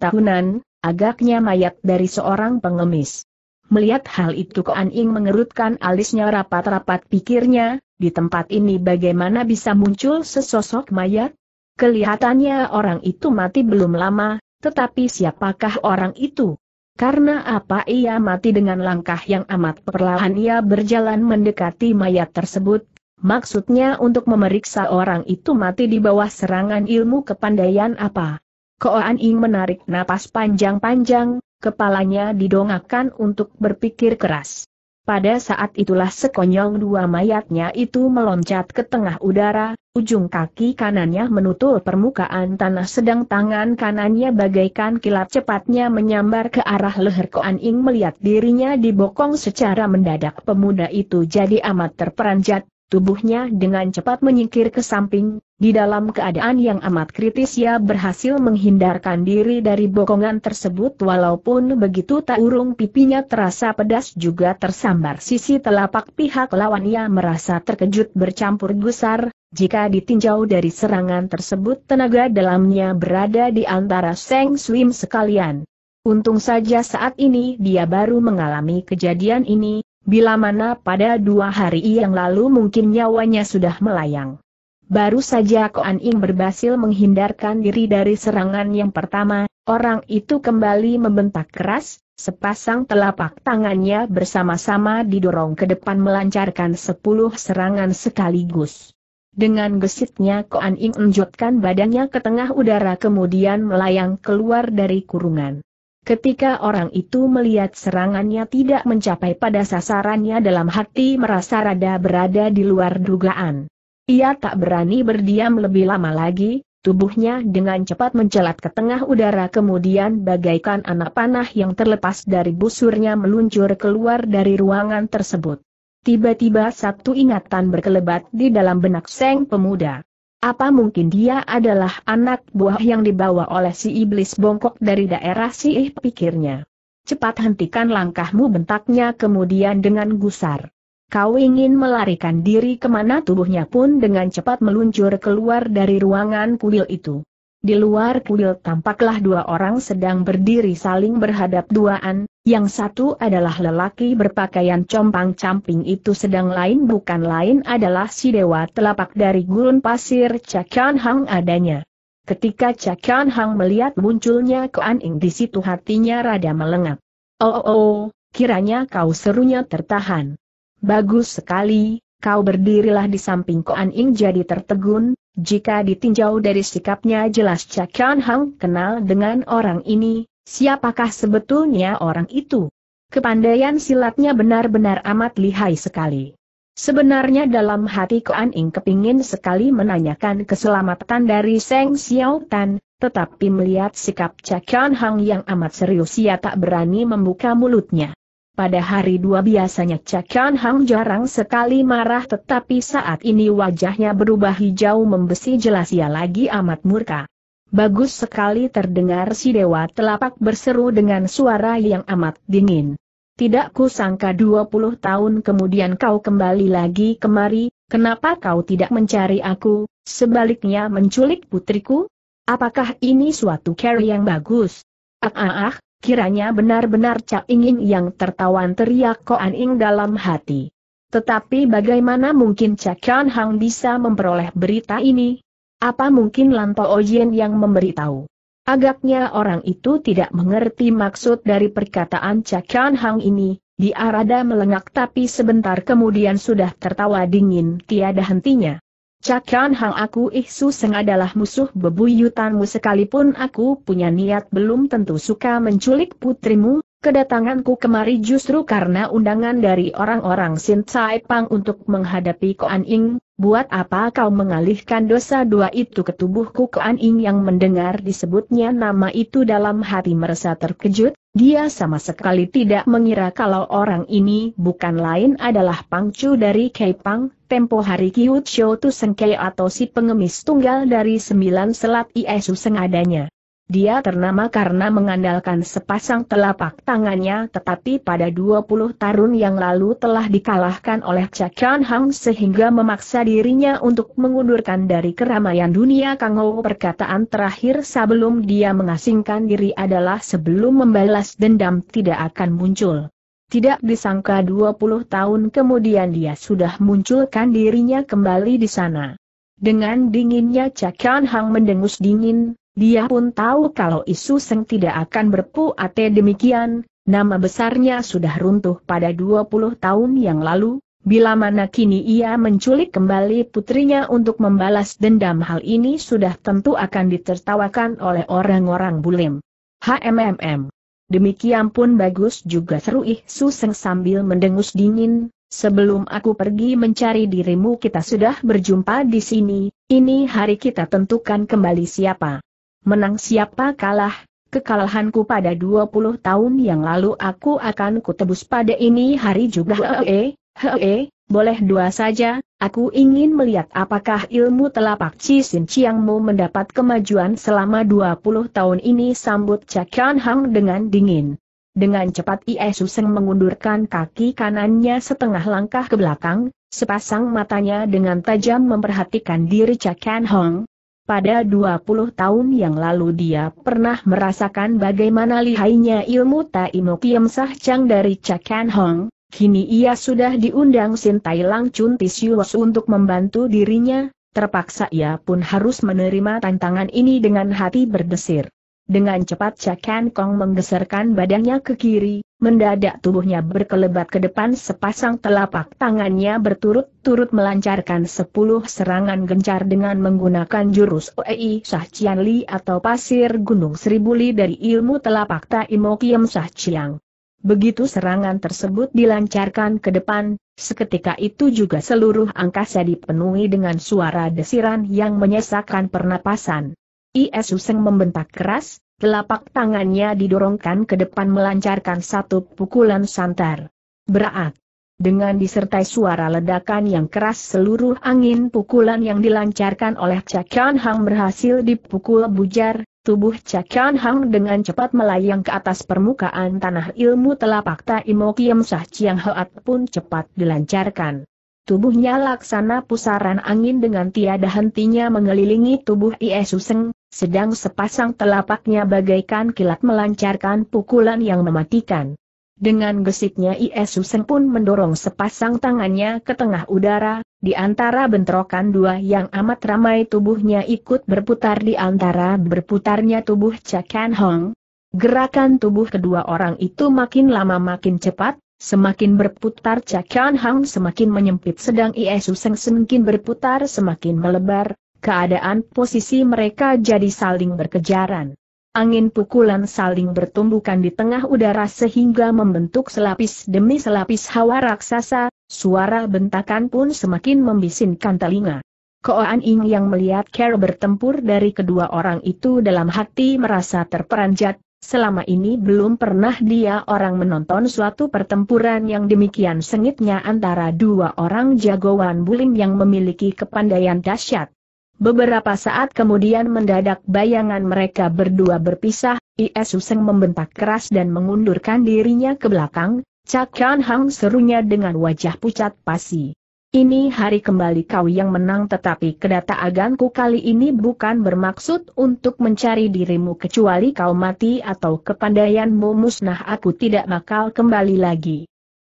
tahunan, agaknya mayat dari seorang pengemis. Melihat hal itu Koan Ing mengerutkan alisnya rapat-rapat pikirnya, di tempat ini bagaimana bisa muncul sesosok mayat? Kelihatannya orang itu mati belum lama, tetapi siapakah orang itu? Karena apa ia mati dengan langkah yang amat perlahan ia berjalan mendekati mayat tersebut, maksudnya untuk memeriksa orang itu mati di bawah serangan ilmu kepandaian apa. Koan Ing menarik napas panjang-panjang, kepalanya didongakkan untuk berpikir keras. Pada saat itulah sekonyong dua mayatnya itu meloncat ke tengah udara, ujung kaki kanannya menutul permukaan tanah sedang tangan kanannya bagaikan kilat cepatnya menyambar ke arah leher Koan Ing melihat dirinya dibokong secara mendadak pemuda itu jadi amat terperanjat, tubuhnya dengan cepat menyingkir ke samping, di dalam keadaan yang amat kritis ia berhasil menghindarkan diri dari bokongan tersebut walaupun begitu tak urung pipinya terasa pedas juga tersambar sisi telapak pihak lawan ia merasa terkejut bercampur gusar, jika ditinjau dari serangan tersebut tenaga dalamnya berada di antara Seng Swim sekalian. Untung saja saat ini dia baru mengalami kejadian ini, bila mana pada dua hari yang lalu mungkin nyawanya sudah melayang. Baru saja Koan Ing berhasil menghindarkan diri dari serangan yang pertama, orang itu kembali membentak keras, sepasang telapak tangannya bersama-sama didorong ke depan melancarkan sepuluh serangan sekaligus. Dengan gesitnya Koan Ing enjutkan badannya ke tengah udara kemudian melayang keluar dari kurungan. Ketika orang itu melihat serangannya tidak mencapai pada sasarannya dalam hati merasa rada berada di luar dugaan. Ia tak berani berdiam lebih lama lagi, tubuhnya dengan cepat mencelat ke tengah udara kemudian bagaikan anak panah yang terlepas dari busurnya meluncur keluar dari ruangan tersebut. Tiba-tiba satu ingatan berkelebat di dalam benak seng pemuda. Apa mungkin dia adalah anak buah yang dibawa oleh si iblis bongkok dari daerah sih? pikirnya. Cepat hentikan langkahmu bentaknya kemudian dengan gusar. Kau ingin melarikan diri kemana tubuhnya pun dengan cepat meluncur keluar dari ruangan kuil itu. Di luar kuil tampaklah dua orang sedang berdiri saling berhadap duaan, yang satu adalah lelaki berpakaian compang-camping itu sedang lain bukan lain adalah si dewa telapak dari gurun pasir Cakian Hang adanya. Ketika Cakian Hang melihat munculnya An Ing di situ hatinya rada melengap. Oh, oh, oh, kiranya kau serunya tertahan. Bagus sekali, kau berdirilah di samping An Ing jadi tertegun, jika ditinjau dari sikapnya jelas Cak Kian Hang kenal dengan orang ini, siapakah sebetulnya orang itu? Kepandaian silatnya benar-benar amat lihai sekali. Sebenarnya dalam hati Koan Ing kepingin sekali menanyakan keselamatan dari Seng Xiao Tan, tetapi melihat sikap Cak Kian Hang yang amat serius ia tak berani membuka mulutnya. Pada hari dua biasanya Cakan Hang jarang sekali marah tetapi saat ini wajahnya berubah hijau membesi jelas ia lagi amat murka. Bagus sekali terdengar si dewa telapak berseru dengan suara yang amat dingin. Tidak kusangka 20 tahun kemudian kau kembali lagi kemari, kenapa kau tidak mencari aku, sebaliknya menculik putriku? Apakah ini suatu care yang bagus? Ah ah ah, Kiranya benar-benar Cak Ingin yang tertawan teriak Koan Ing dalam hati. Tetapi bagaimana mungkin Cak Kian Hang bisa memperoleh berita ini? Apa mungkin Lanto Ojen yang memberitahu? Agaknya orang itu tidak mengerti maksud dari perkataan Cak Kian Hang ini, dia rada melengak tapi sebentar kemudian sudah tertawa dingin tiada hentinya. Cakran Hang aku Ihsu Seng adalah musuh bebuyutanmu sekalipun aku punya niat belum tentu suka menculik putrimu, kedatanganku kemari justru karena undangan dari orang-orang Sin Tsai Pang untuk menghadapi Koan Ing, buat apa kau mengalihkan dosa dua itu ke tubuhku Koan Ing yang mendengar disebutnya nama itu dalam hati merasa terkejut, dia sama sekali tidak mengira kalau orang ini bukan lain adalah Pang Chu dari Kei Pang, tempo hari Kyucho Tu Sengkei atau si pengemis tunggal dari sembilan selat Iesu sengadanya. Dia ternama karena mengandalkan sepasang telapak tangannya tetapi pada 20 tahun yang lalu telah dikalahkan oleh Chakran Hang sehingga memaksa dirinya untuk mengundurkan dari keramaian dunia Kangou perkataan terakhir sebelum dia mengasingkan diri adalah sebelum membalas dendam tidak akan muncul. Tidak disangka 20 tahun kemudian dia sudah munculkan dirinya kembali di sana. Dengan dinginnya Cakian Hang mendengus dingin, dia pun tahu kalau Isu Seng tidak akan berpuate demikian, nama besarnya sudah runtuh pada 20 tahun yang lalu, bila mana kini ia menculik kembali putrinya untuk membalas dendam hal ini sudah tentu akan ditertawakan oleh orang-orang bulim. HMMM Demikian pun bagus juga seru Ih Suseng sambil mendengus dingin, sebelum aku pergi mencari dirimu kita sudah berjumpa di sini, ini hari kita tentukan kembali siapa. Menang siapa kalah, kekalahanku pada 20 tahun yang lalu aku akan kutebus pada ini hari juga hee, hee, boleh dua saja, Aku ingin melihat apakah ilmu telapak Chi Sin Chiangmu mendapat kemajuan selama 20 tahun ini sambut Cakian Hang dengan dingin. Dengan cepat Ie Suseng mengundurkan kaki kanannya setengah langkah ke belakang, sepasang matanya dengan tajam memperhatikan diri Cakian Hang. Pada 20 tahun yang lalu dia pernah merasakan bagaimana lihainya ilmu Tai No Piam Sah Chang dari Cakian Hang. Kini ia sudah diundang Sintai Chun Tisius untuk membantu dirinya, terpaksa ia pun harus menerima tantangan ini dengan hati berdesir. Dengan cepat Cakan Kong menggeserkan badannya ke kiri, mendadak tubuhnya berkelebat ke depan sepasang telapak tangannya berturut-turut melancarkan sepuluh serangan gencar dengan menggunakan jurus Oei Sah Li atau pasir gunung seribu li dari ilmu telapak Taimokiem Sah Chiang. Begitu serangan tersebut dilancarkan ke depan, seketika itu juga seluruh angkasa dipenuhi dengan suara desiran yang menyesakkan pernapasan. Is Useng membentak keras, telapak tangannya didorongkan ke depan melancarkan satu pukulan santar. berat, Dengan disertai suara ledakan yang keras seluruh angin pukulan yang dilancarkan oleh Cha Hang berhasil dipukul bujar, Tubuh Cakian Hang dengan cepat melayang ke atas permukaan tanah ilmu telapak Taimo Kiem Sah Chiang Hoat pun cepat dilancarkan. Tubuhnya laksana pusaran angin dengan tiada hentinya mengelilingi tubuh Ie Seng, sedang sepasang telapaknya bagaikan kilat melancarkan pukulan yang mematikan. Dengan gesitnya Iesu Seng pun mendorong sepasang tangannya ke tengah udara, di antara bentrokan dua yang amat ramai tubuhnya ikut berputar di antara berputarnya tubuh Cakan Hong. Gerakan tubuh kedua orang itu makin lama makin cepat, semakin berputar Cakan Hong semakin menyempit sedang Iesu Seng semakin berputar semakin melebar, keadaan posisi mereka jadi saling berkejaran angin pukulan saling bertumbukan di tengah udara sehingga membentuk selapis demi selapis hawa raksasa, suara bentakan pun semakin membisinkan telinga. Koan Ing yang melihat Kero bertempur dari kedua orang itu dalam hati merasa terperanjat, selama ini belum pernah dia orang menonton suatu pertempuran yang demikian sengitnya antara dua orang jagoan bulim yang memiliki kepandaian dahsyat. Beberapa saat kemudian mendadak bayangan mereka berdua berpisah, I.S. Seng membentak keras dan mengundurkan dirinya ke belakang, Cak Kian Hang serunya dengan wajah pucat pasi. Ini hari kembali kau yang menang tetapi kedata aganku kali ini bukan bermaksud untuk mencari dirimu kecuali kau mati atau kepandaianmu musnah aku tidak bakal kembali lagi.